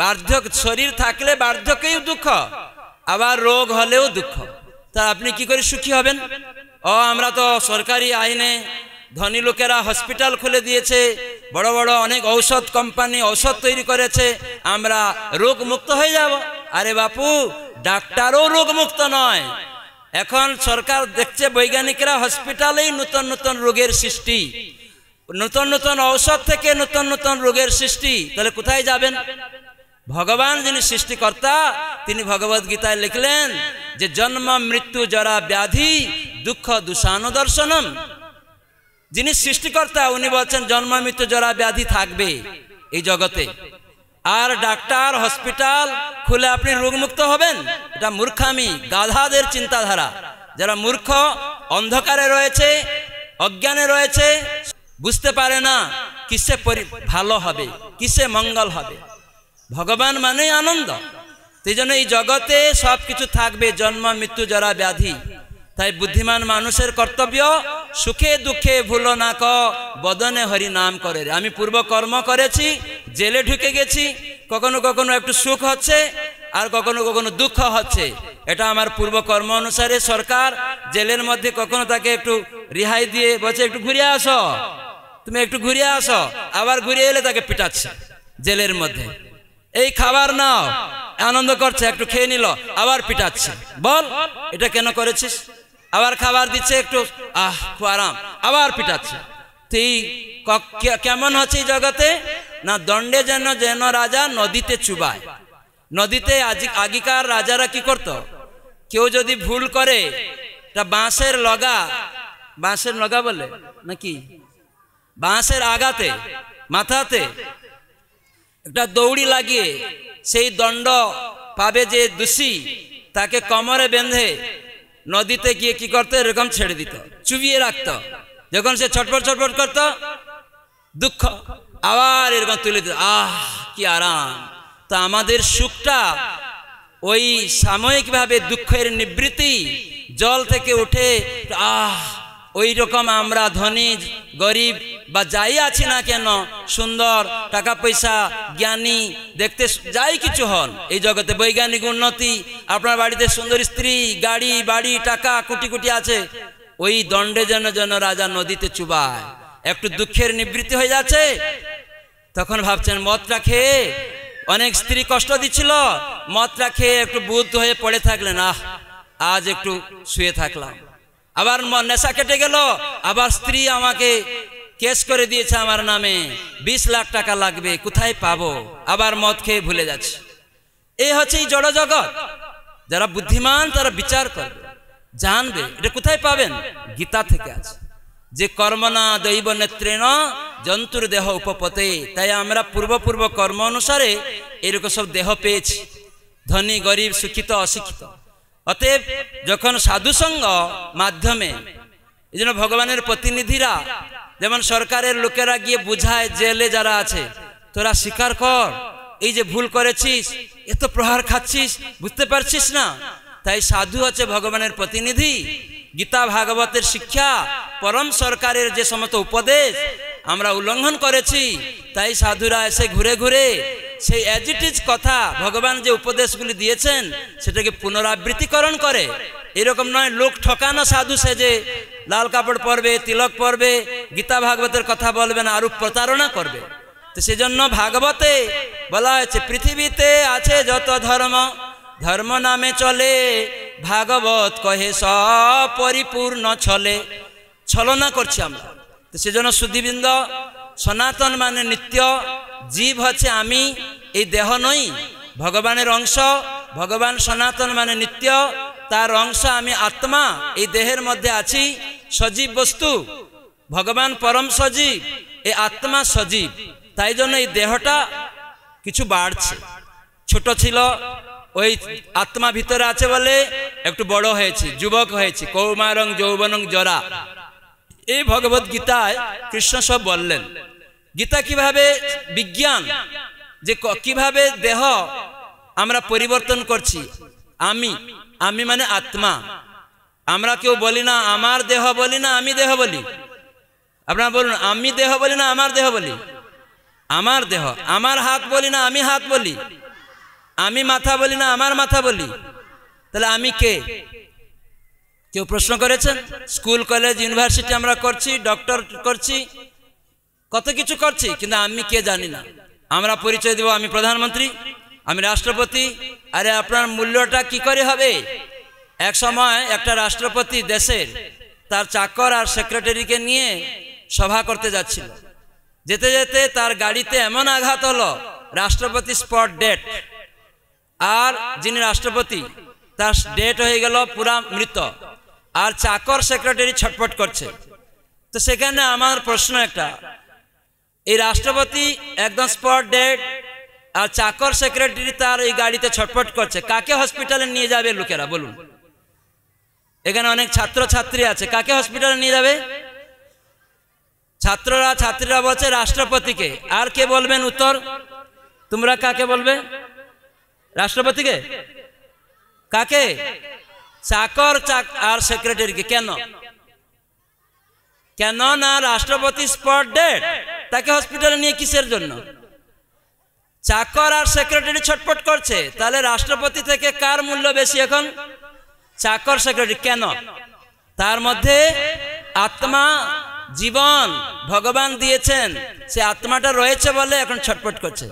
বার্ধক শরীর থাকলে বার্ধকেই দুঃখ আবার রোগ হলেও দুঃখ তা আপনি কি করে সুখী হবেন ও আমরা তো সরকারি আইনে ধনী লোকেরা হসপিটাল খুলে দিয়েছে বড় বড় অনেক ঔষধ কোম্পানি ঔষধ তৈরি করেছে আমরা রোগ মুক্ত হয়ে যাব আরে বাপু ডাক্তারও রোগ মুক্ত নয় এখন সরকার দেখছে বৈজ্ঞানিকরা হসপিটালেই নতুন নতুন রোগের সৃষ্টি নতুন নতুন ঔষধ থেকে নতুন নতুন রোগের সৃষ্টি তাহলে কোথায় যাবেন ভগবান যিনি সৃষ্টিকর্তা তিনি ভগবত গীতায় লিখলেন যে জন্ম মৃত্যু জরা ব্যাধি দুঃখ দূষানু দর্শনম যিনি সৃষ্টিকর্তা উনি বলছেন জন্ম মৃত্যু জরা ব্যাধি থাকবে এই জগতে আর ডাক্তার হসপিটাল খুলে আপনি রোগমুক্ত হবেন এটা মূর্খামি গাধাদের চিন্তাধারা যারা মূর্খ অন্ধকারে রয়েছে অজ্ঞানে রয়েছে বুঝতে পারে না কিসে ভালো হবে কিসে মঙ্গল হবে ভগবান মানেই আনন্দ সেই জন্য এই জগতে সব কিছু থাকবে জন্ম মৃত্যু জরা ব্যাধি তাই বুদ্ধিমান মানুষের কর্তব্য সুখে দুঃখে ভুলো না বদনে হরি নাম করে আমি পূর্ব কর্ম করেছি জেলে ঢুকে গেছি কখনো কখনো একটু সুখ হচ্ছে আর কখনো কখনো দুঃখ হচ্ছে এটা আমার পূর্ব কর্ম অনুসারে সরকার জেলের মধ্যে কখনো তাকে একটু রিহাই দিয়ে বলছে একটু ঘুরিয়ে আসো তুমি একটু ঘুরিয়ে আসো আবার ঘুরিয়ে এলে তাকে পিটাচ্ছে জেলের মধ্যে এই খাবার নাও আনন্দ করছে একটু খেয়ে নিল আবার পিটাচ্ছে বল এটা কেন করেছিস আবার খাবার দিচ্ছে একটু আহ খুব আরাম আবার পিটাচ্ছে তুই কেমন হচ্ছে জগতে না দণ্ডে যেন যেন রাজা নদীতে চুবায় নদীতে আগিকার রাজারা কি করত কেউ যদি ভুল করে তা বাঁশের লগা বাঁশের লগা বলে নাকি বাঁশের আগাতে মাথাতে একটা দৌড়ি লাগিয়ে সেই দণ্ড পাবে যে দোষী তাকে কমরে বেঁধে নদীতে গিয়ে কি করতো এরকম ছেড়ে দিত চুবিয়ে রাখত যখন সে ছটফট ছটফট করত দুঃখ আবার এরকম তুলে দিত আহ কি আরাম তা আমাদের সুখটা ওই সাময়িকভাবে দুঃখের নিবৃত্তি জল থেকে উঠে আহ ওই রকম আমরা ধনী গরিব বা যাই আছি না কেন সুন্দর টাকা পয়সা জ্ঞানী দেখতে যাই কিছু হন এই জগতে বৈজ্ঞানিক উন্নতি আপনার বাড়িতে সুন্দর স্ত্রী গাড়ি বাড়ি টাকা কুটি কুটি আছে ওই দণ্ডে যেন যেন রাজা নদীতে চুবায় একটু দুঃখের নিবৃত্তি হয়ে যাচ্ছে তখন ভাবছেন মদটা খেয়ে অনেক স্ত্রী কষ্ট দিচ্ছিল মদটা খেয়ে একটু বুদ্ধ হয়ে পড়ে থাকলেন আহ আজ একটু শুয়ে থাকলাম আবার নেশা কেটে গেল আবার স্ত্রী আমাকে কেস করে দিয়েছে আমার নামে ২০ লাখ টাকা লাগবে কোথায় পাবো আবার মদ খেয়ে ভুলে যাচ্ছে এই হচ্ছে এই জড় জগৎ যারা বুদ্ধিমান তারা বিচার করবে জানবে এটা কোথায় পাবেন গীতা থেকে আছে যে কর্ম না দৈব নেত্রেণ জন্তুর দেহ উপপতে তাই আমরা পূর্বপূর্ব কর্ম অনুসারে এরকম সব দেহ পেয়েছি ধনী গরিব শিক্ষিত অশিক্ষিত অতএব যখন সাধুসঙ্গ মাধ্যমে এই জন্য ভগবানের প্রতিনিধিরা যেমন সরকারের লোকেরা গিয়ে বুঝায় জেলে যারা আছে তোরা স্বীকার কর এই যে ভুল করেছিস এত প্রহার খাচ্ছিস বুঝতে পারছিস না তাই সাধু আছে ভগবানের প্রতিনিধি গীতা ভাগবতের শিক্ষা পরম সরকারের যে সমস্ত উপদেশ আমরা উল্লঙ্ঘন করেছি তাই সাধুরা এসে ঘুরে ঘুরে সেই অ্যাজ ইট ইজ কথা ভগবান যে উপদেশগুলি দিয়েছেন সেটাকে পুনরাবৃত্তিকরণ করে এরকম নয় লোক ঠকানো সাধু সেজে লাল কাপড় পরবে তিলক পরবে গীতা ভাগবতের কথা বলবে না আরও প্রতারণা করবে তো সেজন্য ভাগবতে বলা হয়েছে পৃথিবীতে আছে যত ধর্ম ধর্ম নামে চলে ভাগবত কহে সপরিপূর্ণ ছলে ছলনা করছি আমরা তো সেজন্য সুদীবৃন্দ সনাতন মানে নিত্য জীব হচ্ছে আমি এই দেহ নই ভগবানের অংশ ভগবান সনাতন মানে নিত্য তার অংশ আমি আত্মা এই দেহের মধ্যে আছি সজীব বস্তু ভগবান পরম সজীব এ আত্মা সজীব তাই জন্য এই দেহটা কিছু বাড়ছে ছোট ছিল ওই আত্মা ভিতরে আছে বলে একটু বড় হয়েছে যুবক হয়েছে কৌমারং যৌবনং জরা এই ভগবত গীতায় কৃষ্ণ সব বললেন গীতা কিভাবে বিজ্ঞান যে কিভাবে দেহ আমরা পরিবর্তন করছি আমি আমি মানে আত্মা আমরা কেউ বলি না আমার দেহ বলি না আমি দেহ বলি আপনারা বলুন আমি দেহ বলি না আমার দেহ বলি আমার দেহ আমার হাত বলি না আমি হাত বলি আমি মাথা বলি না আমার মাথা বলি তাহলে আমি কে কেউ প্রশ্ন করেছেন স্কুল কলেজ ইউনিভার্সিটি আমরা করছি ডক্টর করছি কত কিছু করছি কিন্তু আমি কে জানি না আমরা পরিচয় দেব আমি প্রধানমন্ত্রী আমি রাষ্ট্রপতি আরে আপনার মূল্যটা কি করে হবে এক সময় একটা রাষ্ট্রপতি দেশের তার চাকর আর সেক্রেটারিকে নিয়ে সভা করতে যাচ্ছিল যেতে যেতে তার গাড়িতে এমন আঘাত হলো রাষ্ট্রপতি স্পট ডেট আর যিনি রাষ্ট্রপতি তার ডেট হয়ে গেল পুরা মৃত আর চাকর সেক্রেটারি ছটপট করছে তো সেখানে আমার প্রশ্ন একটা এই রাষ্ট্রপতি একদম স্পট ডেড আর চাকর সেক্রেটারি তার এই গাড়িতে ছটফট করছে কাকে হসপিটালে নিয়ে যাবে লোকেরা বলুন এখানে অনেক ছাত্র ছাত্রী আছে কাকে হসপিটালে নিয়ে যাবে ছাত্ররা ছাত্রীরা বলছে রাষ্ট্রপতিকে আর কে বলবেন উত্তর তোমরা কাকে বলবে রাষ্ট্রপতিকে কাকে চাকর চাক আর সেক্রেটারিকে কেন কেন না রাষ্ট্রপতি স্পট ডেট তাকে হসপিটালে নিয়ে কিসের জন্য চাকর আর সেক্রেটারি ছটপট করছে তাহলে রাষ্ট্রপতি থেকে কার মূল্য বেশি এখন চাকর সেক্রেটারি কেন তার মধ্যে আত্মা জীবন ভগবান দিয়েছেন সে আত্মাটা রয়েছে বলে এখন ছটপট করছে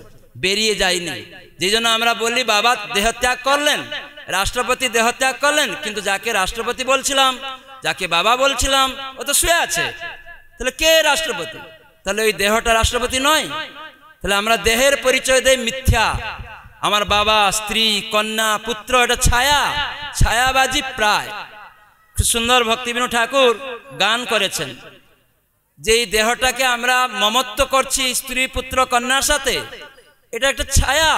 বেরিয়ে যায়নি যে জন্য আমরা বলি বাবা দেহত্যাগ করলেন রাষ্ট্রপতি দেহত্যাগ করলেন কিন্তু যাকে রাষ্ট্রপতি বলছিলাম যাকে বাবা বলছিলাম ও তো শুয়ে আছে তাহলে কে রাষ্ট্রপতি তাহলে ওই দেহটা রাষ্ট্রপতি নয় তাহলে আমরা দেহের পরিচয় দেয় মিথ্যা আমার বাবা স্ত্রী কন্যা পুত্র এটা ছায়া ছায়াবাজি প্রায় খুব সুন্দর ভক্তিবিনু ঠাকুর গান করেছেন যে এই দেহটাকে আমরা মমত্ব করছি স্ত্রী পুত্র কন্যার সাথে এটা একটা ছায়া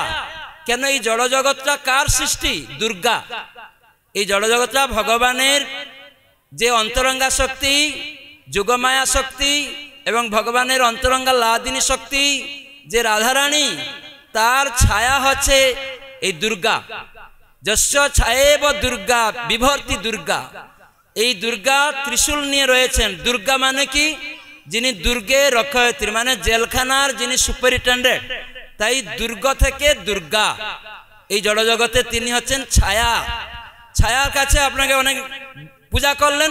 কেন এই জড়জগৎটা কার সৃষ্টি দুর্গা এই জড়জগৎটা ভগবানের যে অন্তরঙ্গা শক্তি যুগমায়া শক্তি এবং ভগবানের অন্তরঙ্গা লাদিনী শক্তি যে রাধারানী তার ছায়া হচ্ছে এই দুর্গা যশ্য ছায়েব দুর্গা বিভর্তি দুর্গা এই দুর্গা ত্রিশূল নিয়ে রয়েছেন দুর্গা মানে কি যিনি দুর্গে রক্ষয়ত্রী মানে জেলখানার যিনি সুপারিনটেন্ডেন্ট তাই দুর্গ থেকে দুর্গা এই জড়জগতে তিনি হচ্ছেন ছায়া ছায়ার কাছে আপনাকে অনেক পূজা করলেন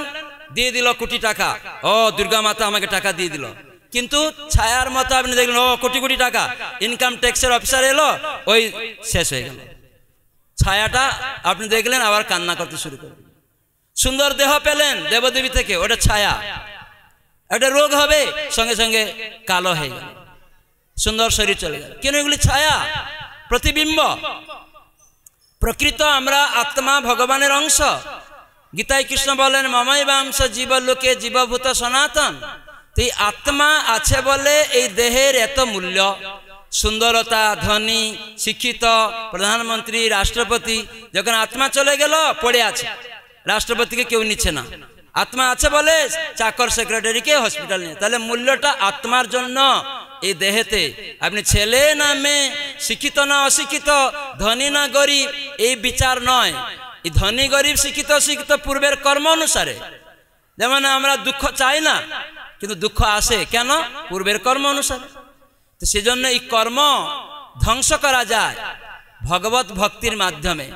দিয়ে দিল কোটি টাকা ও দুর্গা মাতা আমাকে টাকা দিয়ে দিল কিন্তু ছায়ার মতো আপনি দেখলেন ও কোটি কোটি টাকা ইনকাম ট্যাক্সের অফিসার এলো ওই শেষ হয়ে গেল ছায়াটা আপনি দেখলেন আবার কান্না করতে শুরু করলেন সুন্দর দেহ পেলেন দেবদেবী থেকে ওটা ছায়া একটা রোগ হবে সঙ্গে সঙ্গে কালো হয়ে গেল সুন্দর শরীর চলে গেল কেন এগুলি ছায়া প্রতিবিম্ব প্রকৃত আমরা আত্মা ভগবানের অংশ গীতায় কৃষ্ণ বলেন মামাই বাংশ জীব লোকে জীবভূত সনাতন তুই আত্মা আছে বলে এই দেহের এত মূল্য সুন্দরতা ধনী শিক্ষিত প্রধানমন্ত্রী রাষ্ট্রপতি যখন আত্মা চলে গেল পড়ে আছে রাষ্ট্রপতিকে কেউ নিচ্ছে না আত্মা আছে বলে চাকর সেক্রেটারিকে হসপিটাল নিয়ে তাহলে মূল্যটা আত্মার জন্য এই দেহেতে আপনি ছেলে না মেয়ে শিক্ষিত না অশিক্ষিত ধনী না গরিব এই বিচার নয় এই ধনী গরিব শিক্ষিত শিক্ষিত পূর্বের কর্ম অনুসারে যেমন আমরা দুঃখ চাই না কিন্তু দুঃখ আসে কেন পূর্বের কর্ম অনুসারে তো সেজন্য এই কর্ম ধ্বংস করা যায় ভগবত ভক্তির মাধ্যমে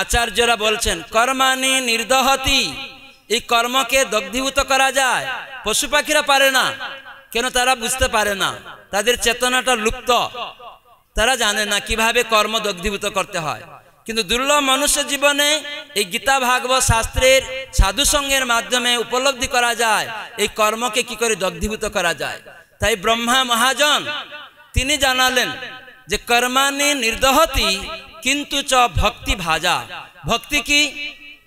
আচার্যরা বলছেন কর্মানি নির্দহতি এই কর্মকে দগ্ধীভূত করা যায় পশু পাখিরা পারে না কেন তারা বুঝতে পারে না তাদের চেতনাটা লুপ্ত তারা জানে না কিভাবে কর্ম দগ্ধীভূত করতে হয় কিন্তু দুর্লভ মনুষ্য জীবনে এই গীতা ভাগবত শাস্ত্রের সাধুসঙ্গের মাধ্যমে উপলব্ধি করা যায় এই কর্মকে কি করে দগ্ধীভূত করা যায় তাই ব্রহ্মা মহাজন তিনি জানালেন যে কর্মানি নির্দহতি কিন্তু চ ভক্তি ভাজা ভক্তি কি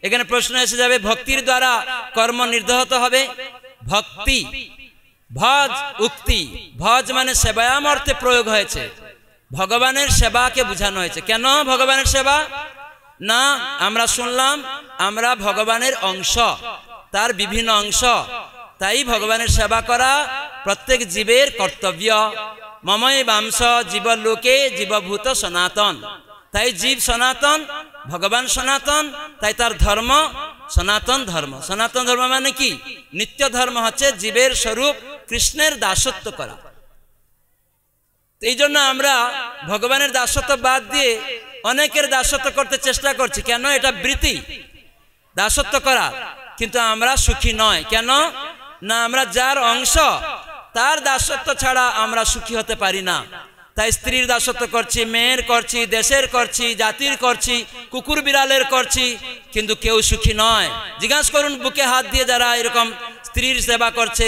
এখানে প্রশ্ন এসে যাবে ভক্তির দ্বারা কর্ম নির্দহত হবে ভক্তি ভজ উক্তি ভজ মানে সেবায়াম অর্থে প্রয়োগ হয়েছে ভগবানের সেবাকে বোঝানো হয়েছে কেন ভগবানের সেবা না আমরা শুনলাম আমরা ভগবানের অংশ তার বিভিন্ন অংশ তাই ভগবানের সেবা করা প্রত্যেক জীবের কর্তব্য মময় জীব লোকে জীবভূত সনাতন তাই জীব সনাতন ভগবান সনাতন তাই তার ধর্ম সনাতন ধর্ম সনাতন ধর্ম মানে কি নিত্য ধর্ম হচ্ছে জীবের স্বরূপ কৃষ্ণের দাসত্ব করা এই জন্য আমরা ভগবানের দাসত্ব বাদ দিয়ে অনেকের দাসত্ব করতে চেষ্টা করছি কেন এটা বৃত্তি দাসত্ব করা কিন্তু আমরা সুখী নয় কেন না আমরা যার অংশ তার দাসত্ব ছাড়া আমরা সুখী হতে পারি না তাই স্ত্রীর দাসত্ব করছি মেয়ের করছি দেশের করছি জাতির করছি কুকুর বিড়ালের করছি কিন্তু কেউ সুখী নয় জিজ্ঞাসা করুন বুকে হাত দিয়ে যারা এরকম স্ত্রীর সেবা করছে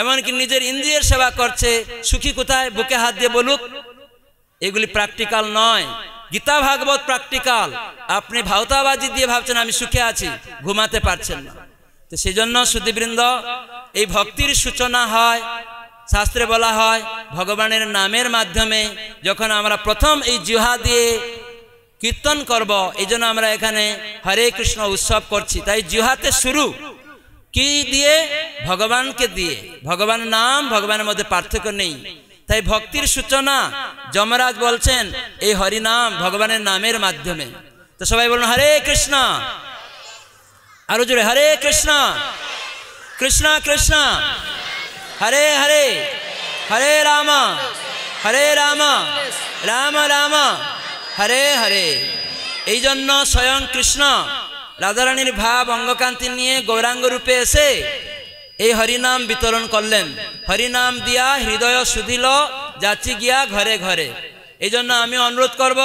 এমনকি নিজের ইন্দ্রিয়ের সেবা করছে সুখী কোথায় বুকে হাত দিয়ে বলুক এগুলি প্র্যাকটিক্যাল নয় গীতা ভাগবত প্র্যাকটিক্যাল আপনি ভাওতাবাজি দিয়ে ভাবছেন আমি সুখে আছি ঘুমাতে পারছেন না তো সেই জন্য সুদীবৃন্দ এই ভক্তির সূচনা হয় শাস্ত্রে বলা হয় ভগবানের নামের মাধ্যমে যখন আমরা প্রথম এই জিহা দিয়ে কীর্তন করব এই আমরা এখানে হরে কৃষ্ণ উৎসব করছি তাই জিহাতে শুরু কি দিয়ে ভগবানকে দিয়ে ভগবান নাম ভগবানের মধ্যে পার্থক্য নেই তাই ভক্তির সূচনা যমরাজ বলছেন এই হরি নাম ভগবানের নামের মাধ্যমে তো সবাই বলুন হরে কৃষ্ণ আরো জোরে হরে কৃষ্ণ কৃষ্ণ কৃষ্ণ হরে হরে হরে রাম হরে রাম রাম রাম হরে হরে এই জন্য স্বয়ং কৃষ্ণ রানীর ভাব অঙ্গকান্তি নিয়ে গৌরাঙ্গ রূপে এসে এই হরিনাম বিতরণ করলেন হরিনাম দিয়া হৃদয় শুধিল যাচ্ছি গিয়া ঘরে ঘরে এই জন্য আমি অনুরোধ করব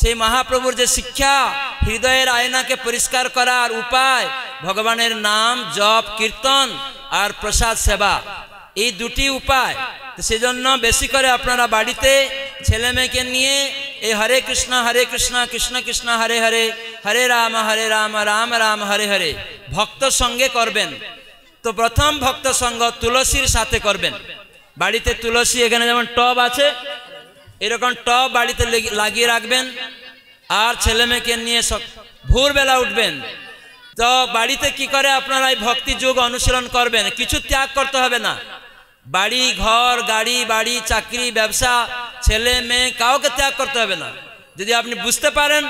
সেই মহাপ্রভুর যে শিক্ষা হৃদয়ের আয়নাকে পরিষ্কার করার উপায় ভগবানের নাম জপ কীর্তন আর প্রসাদ সেবা এই দুটি উপায় সেজন্য বেশি করে আপনারা বাড়িতে ছেলে মেয়েকে নিয়ে এই হরে কৃষ্ণ হরে কৃষ্ণ কৃষ্ণ কৃষ্ণ হরে হরে হরে রাম হরে রাম রাম রাম হরে হরে ভক্ত সঙ্গে করবেন তো প্রথম ভক্ত সঙ্গ তুলসীর সাথে করবেন বাড়িতে তুলসী এখানে যেমন টব আছে এরকম টব বাড়িতে লাগিয়ে রাখবেন আর ছেলে মেয়েকে নিয়ে ভোরবেলা উঠবেন তো বাড়িতে কি করে আপনারা এই ভক্তি যুগ অনুশীলন করবেন কিছু ত্যাগ করতে হবে না বাড়ি ঘর গাড়ি বাড়ি চাকরি ব্যবসা ছেলে মেয়ে কাউকে ত্যাগ করতে হবে না যদি আপনি বুঝতে পারেন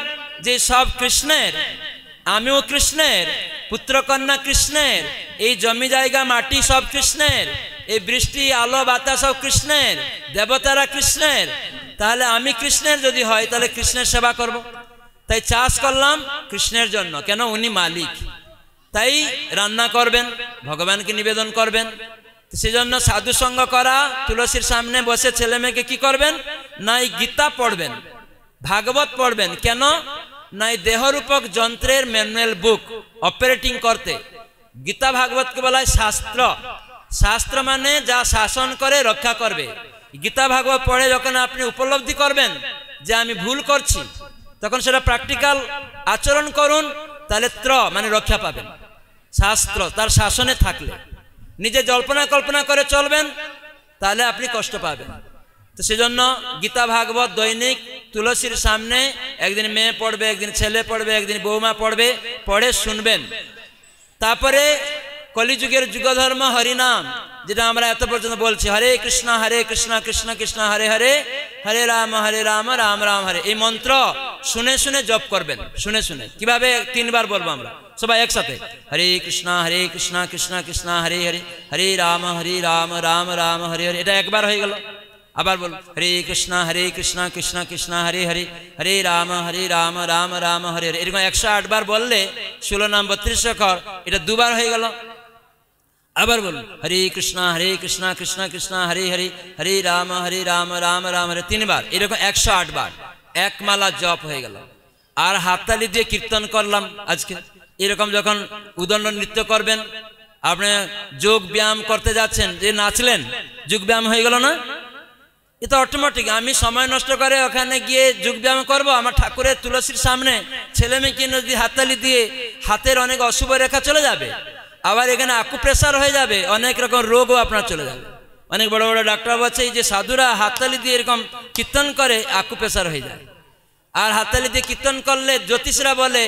যে সব কৃষ্ণের আমিও কৃষ্ণের পুত্রকন্যা কৃষ্ণের এই জমি জায়গা মাটি সব কৃষ্ণের এই বৃষ্টি আলো বাতা সব কৃষ্ণের দেবতারা কৃষ্ণের তাহলে আমি কৃষ্ণের যদি হয় তাহলে কৃষ্ণের সেবা করব। তাই চাষ করলাম কৃষ্ণের জন্য কেন উনি মালিক তাই রান্না করবেন ভগবানকে নিবেদন করবেন সেজন্য সাধুসঙ্গ করা তুলসীর সামনে বসে ছেলে মেয়েকে কি করবেন না এই গীতা পড়বেন ভাগবত পড়বেন কেন না এই দেহরূপক যন্ত্রের ম্যানুয়াল বুক অপারেটিং করতে গীতা ভাগবতকে বলা হয় শাস্ত্র শাস্ত্র মানে যা শাসন করে রক্ষা করবে গীতা ভাগবত পড়ে যখন আপনি উপলব্ধি করবেন যে আমি ভুল করছি তখন সেটা প্র্যাকটিক্যাল আচরণ করুন তাহলে ত্র মানে রক্ষা পাবেন শাস্ত্র তার শাসনে থাকলে নিজে জল্পনা কল্পনা করে চলবেন তাহলে আপনি কষ্ট পাবেন তো সেজন্য গীতা ভাগবত দৈনিক তুলসীর সামনে একদিন মেয়ে পড়বে একদিন ছেলে পড়বে একদিন বৌমা পড়বে পড়ে শুনবেন তারপরে কলিযুগের যুগধর্ম হরিনাম যেটা আমরা এত পর্যন্ত বলছি হরে কৃষ্ণ হরে কৃষ্ণ কৃষ্ণ কৃষ্ণ হরে হরে হরে রাম হরে রাম রাম রাম হরে এই মন্ত্র শুনে শুনে জপ করবেন শুনে শুনে কিভাবে তিনবার বলবো আমরা সবাই একসাথে হরে কৃষ্ণ হরে কৃষ্ণ কৃষ্ণ কৃষ্ণ হরে হরে হরে রাম হরে রাম রাম রাম হরে হরে এটা একবার হয়ে গেল আবার বল হরে কৃষ্ণ হরে কৃষ্ণ কৃষ্ণ কৃষ্ণ হরে হরে হরে রাম হরে রাম রাম রাম হরে হরে এরকম একশো আটবার বললে ষোলো নাম বত্রিশ খর এটা দুবার হয়ে গেল আবার বলুন হরে কৃষ্ণা হরে কৃষ্ণা কৃষ্ণ কৃষ্ণ হরে হরে হরে রাম হরে রাম রাম রাম হরে তিনবার এরকম একশো আটবার এক মালা জপ হয়ে গেল আর হাততালি দিয়ে কীর্তন করলাম আজকে এরকম যখন উদণ্ড নৃত্য করবেন আপনি যোগ ব্যায়াম করতে যাচ্ছেন যে নাচলেন যোগ ব্যায়াম হয়ে গেল না এ তো অটোমেটিক আমি সময় নষ্ট করে ওখানে গিয়ে যোগ ব্যায়াম করবো আমার ঠাকুরের তুলসীর সামনে ছেলে মেয়েকে নদী হাততালি দিয়ে হাতের অনেক অশুভ রেখা চলে যাবে আবার এখানে আকু প্রেশার হয়ে যাবে অনেক রকম রোগও আপনার চলে যাবে অনেক বড় বড় ডাক্তার বলছে যে সাধুরা হাততালি দিয়ে এরকম কীর্তন করে আকু প্রেশার হয়ে যায় আর হাততালি দিয়ে কীর্তন করলে জ্যোতিষরা বলে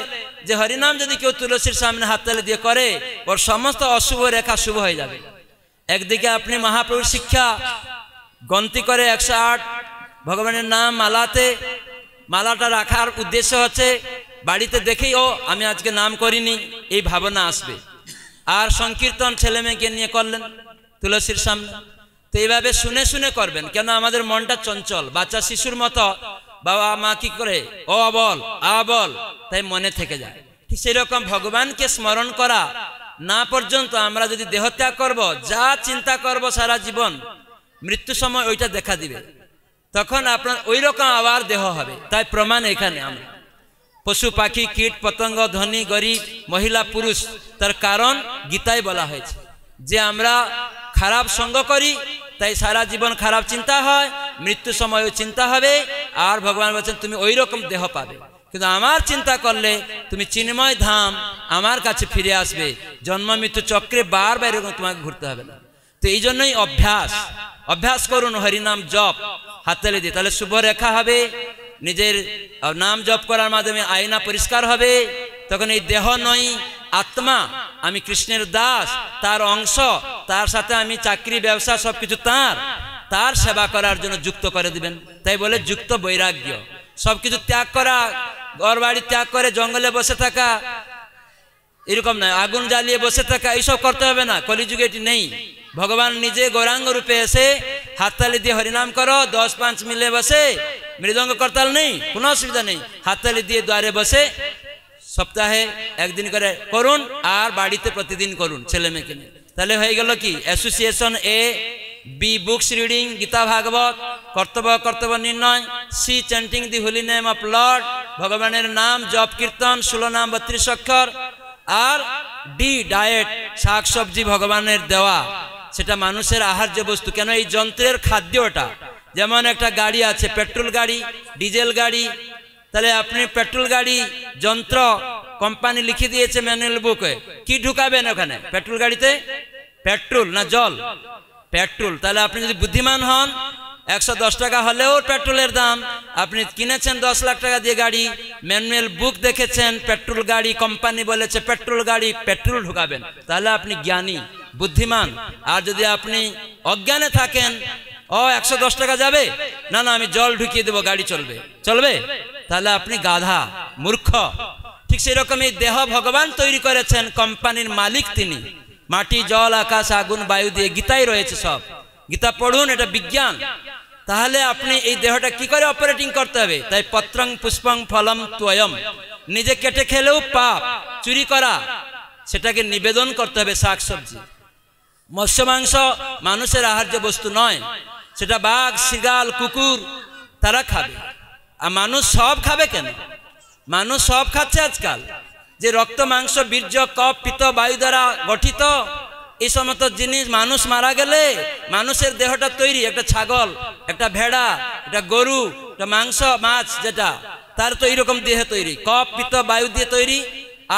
যে হরিনাম যদি কেউ তুলসীর সামনে হাততালি দিয়ে করে ওর সমস্ত অশুভ রেখা শুভ হয়ে যাবে একদিকে আপনি মহাপ্রভুর শিক্ষা গন্তি করে একশো আট ভগবানের নাম মালাতে মালাটা রাখার উদ্দেশ্য হচ্ছে বাড়িতে দেখেই ও আমি আজকে নাম করিনি এই ভাবনা আসবে আর সংকীর্তন ছেলে মেয়েকে নিয়ে করলেন তুলসীর সামনে তো এইভাবে শুনে শুনে করবেন কেন আমাদের মনটা চঞ্চল বাচ্চা শিশুর মতো বাবা মা কি করে অ বল আ বল তাই মনে থেকে যায় ঠিক সেরকম ভগবানকে স্মরণ করা না পর্যন্ত আমরা যদি দেহত্যাগ করব যা চিন্তা করব সারা জীবন মৃত্যু সময় ওইটা দেখা দিবে তখন আপনার ওই রকম আবার দেহ হবে তাই প্রমাণ এখানে আমরা পশু পাখি কীট পতঙ্গ ধনী গরিব মহিলা পুরুষ তার কারণ গীতাই বলা হয়েছে যে আমরা খারাপ সঙ্গ করি তাই সারা জীবন খারাপ চিন্তা হয় মৃত্যু সময়ও চিন্তা হবে আর ভগবান বলছেন তুমি ওই রকম দেহ পাবে কিন্তু আমার চিন্তা করলে তুমি চিন্ময় ধাম আমার কাছে ফিরে আসবে জন্ম মৃত্যু চক্রে বারবার এরকম তোমাকে ঘুরতে হবে না তো এই জন্যই অভ্যাস অভ্যাস করুন হরিনাম জপ হাততালি দিয়ে তাহলে শুভ রেখা হবে নিজের নাম জপ করার মাধ্যমে আয়না পরিষ্কার হবে তখন এই দেহ নয় আত্মা আমি কৃষ্ণের দাস তার অংশ তার সাথে আমি চাকরি ব্যবসা সবকিছু তার তাঁর তার সেবা করার জন্য যুক্ত করে দিবেন তাই বলে যুক্ত বৈরাগ্য সব কিছু ত্যাগ করা ঘর বাড়ি ত্যাগ করে জঙ্গলে বসে থাকা এরকম নয় আগুন জ্বালিয়ে বসে থাকা এইসব করতে হবে না কলিযুগে এটি নেই ভগবান নিজে গৌরাঙ্গ রূপে এসে হাততালি দিয়ে হরিনাম করো দশ পাঁচ মিলে বসে মৃদঙ্গ করতাল নেই কোনো অসুবিধা নেই হাততালি দিয়ে দ্বারে বসে সপ্তাহে একদিন করে করুন আর বাড়িতে প্রতিদিন করুন ছেলে মেয়েকে নিয়ে তাহলে হয়ে গেল কি association A B books reading Gita Bhagavat কর্তব্য কর্তব্য নির্ণয় C chanting the holy name of lord ভগবানের নাম জপ কীর্তন ষোলো নাম বত্রিশ অক্ষর আর ডি ডায়েট শাক সবজি ভগবানের দেওয়া সেটা মানুষের আহার্য বস্তু কেন এই যন্ত্রের খাদ্য ওটা যেমন একটা গাড়ি আছে পেট্রোল গাড়ি ডিজেল গাড়ি তাহলে আপনি পেট্রোল গাড়ি যন্ত্র কোম্পানি লিখে দিয়েছে ম্যানুয়াল বুকে কি ঢুকাবেন ওখানে পেট্রোল গাড়িতে পেট্রোল না জল পেট্রোল তাহলে আপনি যদি বুদ্ধিমান হন একশো দশ টাকা হলেও পেট্রোলের দাম আপনি কিনেছেন দশ লাখ টাকা দিয়ে গাড়ি ম্যানুয়াল বুক দেখেছেন পেট্রোল গাড়ি কোম্পানি বলেছে পেট্রোল গাড়ি পেট্রোল ঢুকাবেন তাহলে আপনি জ্ঞানী বুদ্ধিমান আর যদি আপনি অজ্ঞানে থাকেন ও একশো দশ টাকা যাবে না না আমি জল ঢুকিয়ে দেবো গাড়ি চলবে চলবে তাহলে আপনি গাধা মূর্খ ঠিক সেরকমই দেহ ভগবান তৈরি করেছেন কোম্পানির মালিক তিনি মাটি জল আকাশ আগুন বায়ু দিয়ে গীতাই রয়েছে সব গীতা পড়ুন এটা বিজ্ঞান তাহলে আপনি এই দেহটা কি করে অপারেটিং করতে হবে তাই পত্রং পুষ্পং ফলম ত্বয়ম নিজে কেটে খেলেও পাপ চুরি করা সেটাকে নিবেদন করতে হবে শাক সবজি মৎস্য মাংস মানুষের আহার্য বস্তু নয় সেটা বাঘ শিগাল কুকুর তারা খাবে আর মানুষ সব খাবে কেন মানুষ সব খাচ্ছে আজকাল যে রক্ত মাংস বীর্য কপ পিত বায়ু দ্বারা গঠিত এই সমস্ত জিনিস মানুষ মারা গেলে মানুষের দেহটা তৈরি একটা ছাগল একটা ভেড়া একটা গরু একটা মাংস মাছ যেটা তার তো এইরকম দেহে তৈরি কপ পিত বায়ু দিয়ে তৈরি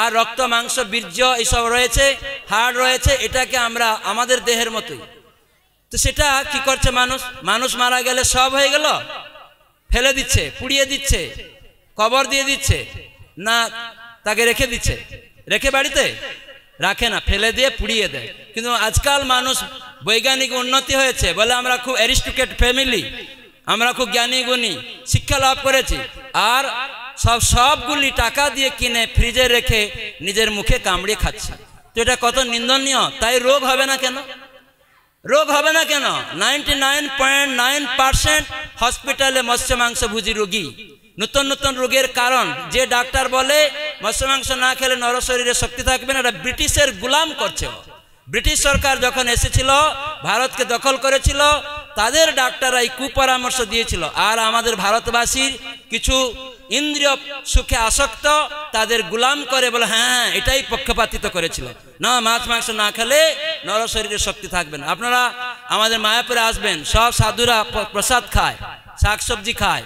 আর রক্ত মাংস বীর্য এইসব রয়েছে হাড় রয়েছে এটাকে আমরা আমাদের দেহের মতোই তো সেটা কি করছে মানুষ মানুষ মারা গেলে সব হয়ে গেল ফেলে দিচ্ছে পুড়িয়ে দিচ্ছে কবর দিয়ে দিচ্ছে না তাকে রেখে দিচ্ছে রেখে বাড়িতে রাখে না ফেলে দিয়ে পুড়িয়ে দেয় কিন্তু আজকাল মানুষ বৈজ্ঞানিক উন্নতি হয়েছে বলে আমরা খুব অ্যারিস্টুকেট ফ্যামিলি আমরা খুব জ্ঞানী গুণী শিক্ষা লাভ করেছি আর সব সবগুলি টাকা দিয়ে কিনে ফ্রিজে রেখে নিজের মুখে কামড়ে খাচ্ছে তো এটা কত নিন্দনীয় তাই রোগ হবে না কেন রোগ হবে না কেন ninety nine point nine percent হসপিটালে মৎস্য ভুজি রোগী নতুন নতুন রোগের কারণ যে ডাক্তার বলে মৎস্য মাংস না খেলে নরশরীরে শক্তি থাকবে না এটা ব্রিটিশের গুলাম করছে ব্রিটিশ সরকার যখন এসেছিল ভারতকে দখল করেছিল তাদের ডাক্তাররা এই কুপরামর্শ দিয়েছিল আর আমাদের ভারতবাসীর কিছু ইন্দ্রিয় সুখে আসক্ত তাদের গুলাম করে বলে হ্যাঁ এটাই পক্ষপাতিত করেছিল না মাছ মাংস না খেলে নর শরীরে শক্তি থাকবে না আপনারা আমাদের মায়াপুরে আসবেন সব সাধুরা প্রসাদ খায় শাক সবজি খায়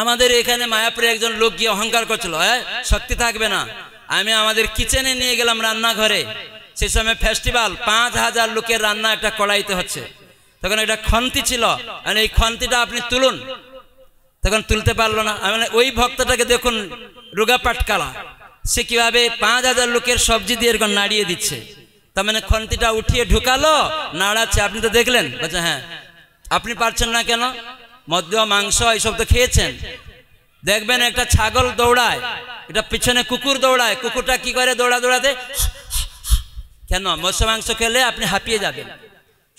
আমাদের এখানে মায়াপুরে একজন লোক গিয়ে অহংকার করছিল হ্যাঁ শক্তি থাকবে না আমি আমাদের কিচেনে নিয়ে গেলাম রান্নাঘরে সেই সময় ফেস্টিভ্যাল পাঁচ হাজার লোকের রান্না একটা কড়াইতে হচ্ছে তখন একটা খন্তি ছিল মানে এই খন্তিটা আপনি তুলুন তখন তুলতে পারলো না মানে ওই ভক্তটাকে দেখুন রোগা পাটকালা সে কিভাবে পাঁচ হাজার লোকের সবজি দিয়ে এরকম নাড়িয়ে দিচ্ছে তার মানে খন্তিটা উঠিয়ে ঢুকালো নাড়াচ্ছে আপনি তো দেখলেন বলছে হ্যাঁ আপনি পারছেন না কেন মদ্য মাংস এইসব তো খেয়েছেন দেখবেন একটা ছাগল দৌড়ায় এটা পিছনে কুকুর দৌড়ায় কুকুরটা কি করে দৌড়া দৌড়াতে কেন মৎস্য মাংস খেলে আপনি হাঁপিয়ে যাবেন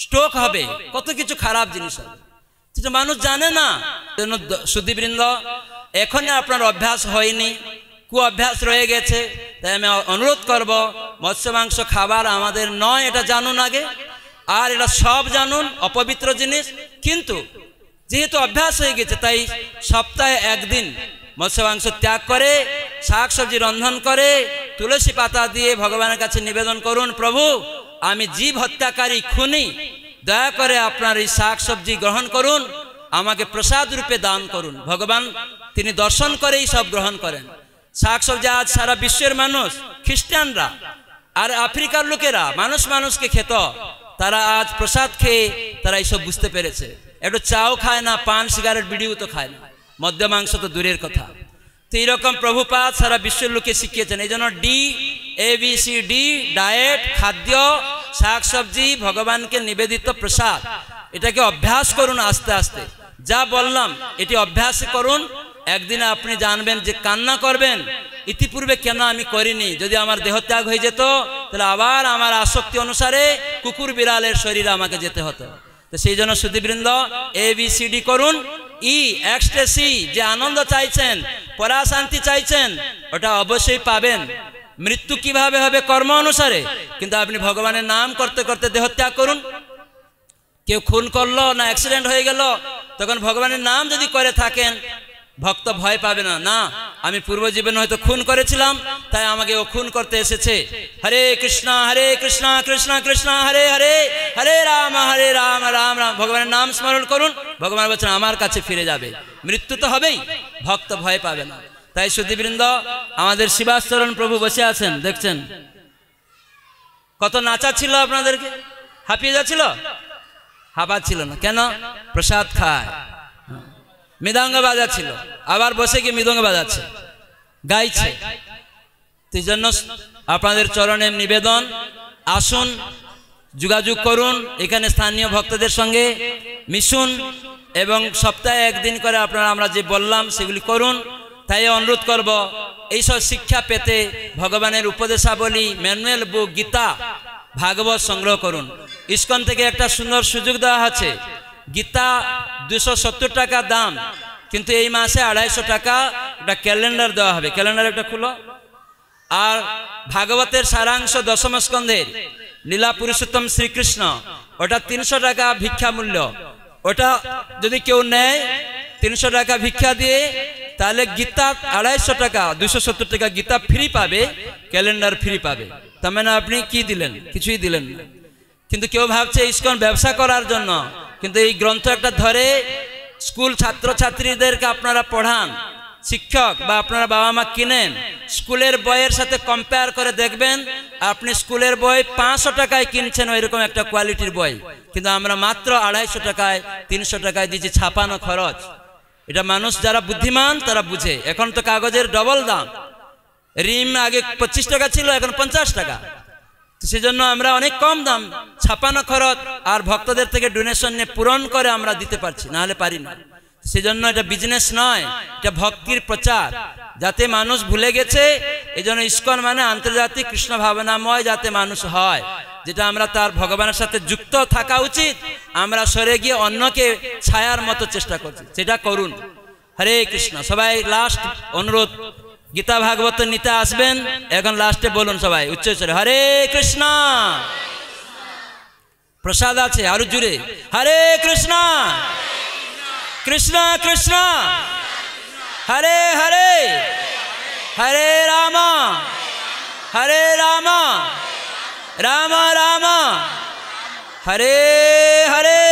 স্ট্রোক হবে কত কিছু খারাপ জিনিস হবে কিন্তু মানুষ জানে না সুদীবৃন্দ এখন আপনার অভ্যাস হয়নি কু অভ্যাস রয়ে গেছে তাই আমি অনুরোধ করব মৎস্য মাংস খাবার আমাদের নয় এটা জানুন আগে আর এটা সব জানুন অপবিত্র জিনিস কিন্তু যেহেতু অভ্যাস হয়ে গেছে তাই সপ্তাহে একদিন মৎস্য মাংস ত্যাগ করে শাক সবজি রন্ধন করে তুলসী পাতা দিয়ে ভগবানের কাছে নিবেদন করুন প্রভু আমি জীব হত্যাকারী খুনি দয়া করে আপনার এই শাক সবজি গ্রহণ করুন আমাকে প্রসাদ রূপে দান করুন ভগবান তিনি দর্শন করেই সব গ্রহণ করেন শাক সবজি আজ সারা বিশ্বের মানুষ খ্রিস্টানরা আর আফ্রিকার লোকেরা মানুষ মানুষকে খেত তারা আজ প্রসাদ খেয়ে তারা এইসব বুঝতে পেরেছে একটু চাও খায় না পান সিগারেট বিড়িও তো খায় না মদ্যমাংস তো দূরের কথা তো এইরকম প্রভুপাত সারা বিশ্বের লোকে শিখিয়েছেন এই জন্য ডি এ ডায়েট খাদ্য শাক সবজি ভগবানকে নিবেদিত প্রসাদ এটাকে অভ্যাস করুন আস্তে আস্তে যা বললাম এটি অভ্যাস করুন একদিন আপনি জানবেন যে কান্না করবেন ইতিপূর্বে কেন আমি করিনি যদি আমার দেহ ত্যাগ হয়ে যেত তাহলে আবার আমার আসক্তি অনুসারে কুকুর বিড়ালের শরীরে আমাকে যেতে হতো তো সেই জন্য সুদীবৃন্দ এ বি সি ডি করুন ই এক্সটেসি যে আনন্দ চাইছেন পরাশান্তি চাইছেন ওটা অবশ্যই পাবেন মৃত্যু কিভাবে হবে কর্ম অনুসারে কিন্তু আপনি ভগবানের নাম করতে করতে দেহত্যাগ করুন কেউ খুন করলো না অ্যাক্সিডেন্ট হয়ে গেল তখন ভগবানের নাম যদি করে থাকেন ভক্ত ভয় পাবে না না আমি পূর্ব জীবনে হয়তো খুন করেছিলাম তাই আমাকে ও খুন করতে এসেছে হরে কৃষ্ণ হরে কৃষ্ণা কৃষ্ণা কৃষ্ণ হরে হরে হরে রাম হরে রাম রাম রাম ভগবানের নাম স্মরণ করুন ভগবান বলছেন আমার কাছে ফিরে যাবে মৃত্যু তো হবেই ভক্ত ভয় পাবে না তাই সুদীবৃন্দ আমাদের শিবাশরণ প্রভু বসে আছেন দেখছেন কত নাচা ছিল আপনাদেরকে হাঁপিয়ে যাচ্ছিল হাঁপা ছিল না কেন প্রসাদ খায় মৃদঙ্গ বাজাচ্ছিল আবার বসে গিয়ে মৃদঙ্গ বাজাচ্ছে গাইছে সেই জন্য আপনাদের চরণে নিবেদন আসুন যোগাযোগ করুন এখানে স্থানীয় ভক্তদের সঙ্গে মিশুন এবং সপ্তাহে একদিন করে আপনারা আমরা যে বললাম সেগুলি করুন তাই অনুরোধ করব এইসব শিক্ষা পেতে ভগবানের উপদেশাবলী ম্যানুয়াল বুক গীতা ভাগবত সংগ্রহ করুন ইস্কন থেকে একটা সুন্দর সুযোগ দেওয়া আছে গীতা দুশো সত্তর টাকা দাম কিন্তু এই মাসে আড়াইশো টাকা একটা ক্যালেন্ডার দেওয়া হবে ক্যালেন্ডার একটা খুলো আর ভাগবতের সারাংশ দশম স্কন্ধের লীলা পুরুষোত্তম শ্রীকৃষ্ণ ওটা তিনশো টাকা ভিক্ষা মূল্য ওটা যদি কেউ নেয় তিনশো টাকা ভিক্ষা দিয়ে তাহলে গীতা আড়াইশো টাকা দুশো সত্তর টাকা গীতা ফ্রি পাবে ক্যালেন্ডার ফ্রি পাবে তার মানে আপনি কি দিলেন কিছুই দিলেন না কিন্তু কেউ ভাবছে ইস্কন ব্যবসা করার জন্য কিন্তু এই গ্রন্থ একটা ধরে স্কুল ছাত্রছাত্রীদেরকে আপনারা পড়ান শিক্ষক বা আপনারা বাবা মা কিনেন স্কুলের বইয়ের সাথে কম্পেয়ার করে দেখবেন আপনি স্কুলের বই পাঁচশো টাকায় কিনছেন ওইরকম একটা কোয়ালিটির বই কিন্তু আমরা মাত্র আড়াইশো টাকায় তিনশো টাকায় দিচ্ছি ছাপানো খরচ এটা মানুষ যারা বুদ্ধিমান তারা বুঝে এখন তো কাগজের ডবল দাম রিম আগে পঁচিশ টাকা ছিল এখন পঞ্চাশ টাকা তো সেজন্য আমরা অনেক কম দাম ছাপানো খরচ আর ভক্তদের থেকে ডোনেশন নিয়ে পূরণ করে আমরা দিতে পারছি হলে পারি না সেজন্য এটা বিজনেস নয় এটা ভক্তির প্রচার যাতে মানুষ ভুলে গেছে এজন্য ইস্কন মানে আন্তর্জাতিক কৃষ্ণ ভাবনাময় যাতে মানুষ হয় যেটা আমরা তার ভগবানের সাথে যুক্ত থাকা উচিত আমরা সরে গিয়ে অন্যকে ছায়ার মতো চেষ্টা করছি সেটা করুন হরে কৃষ্ণ সবাই লাস্ট অনুরোধ গীতা ভাগবত নিতে আসবেন এখন লাস্টে বলুন সবাই উচ্চ হরে কৃষ্ণ প্রসাদ আছে আরো জুড়ে হরে কৃষ্ণ কৃষ্ণ কৃষ্ণ হরে হরে হরে রাম হরে রাম রাম রাম হরে হরে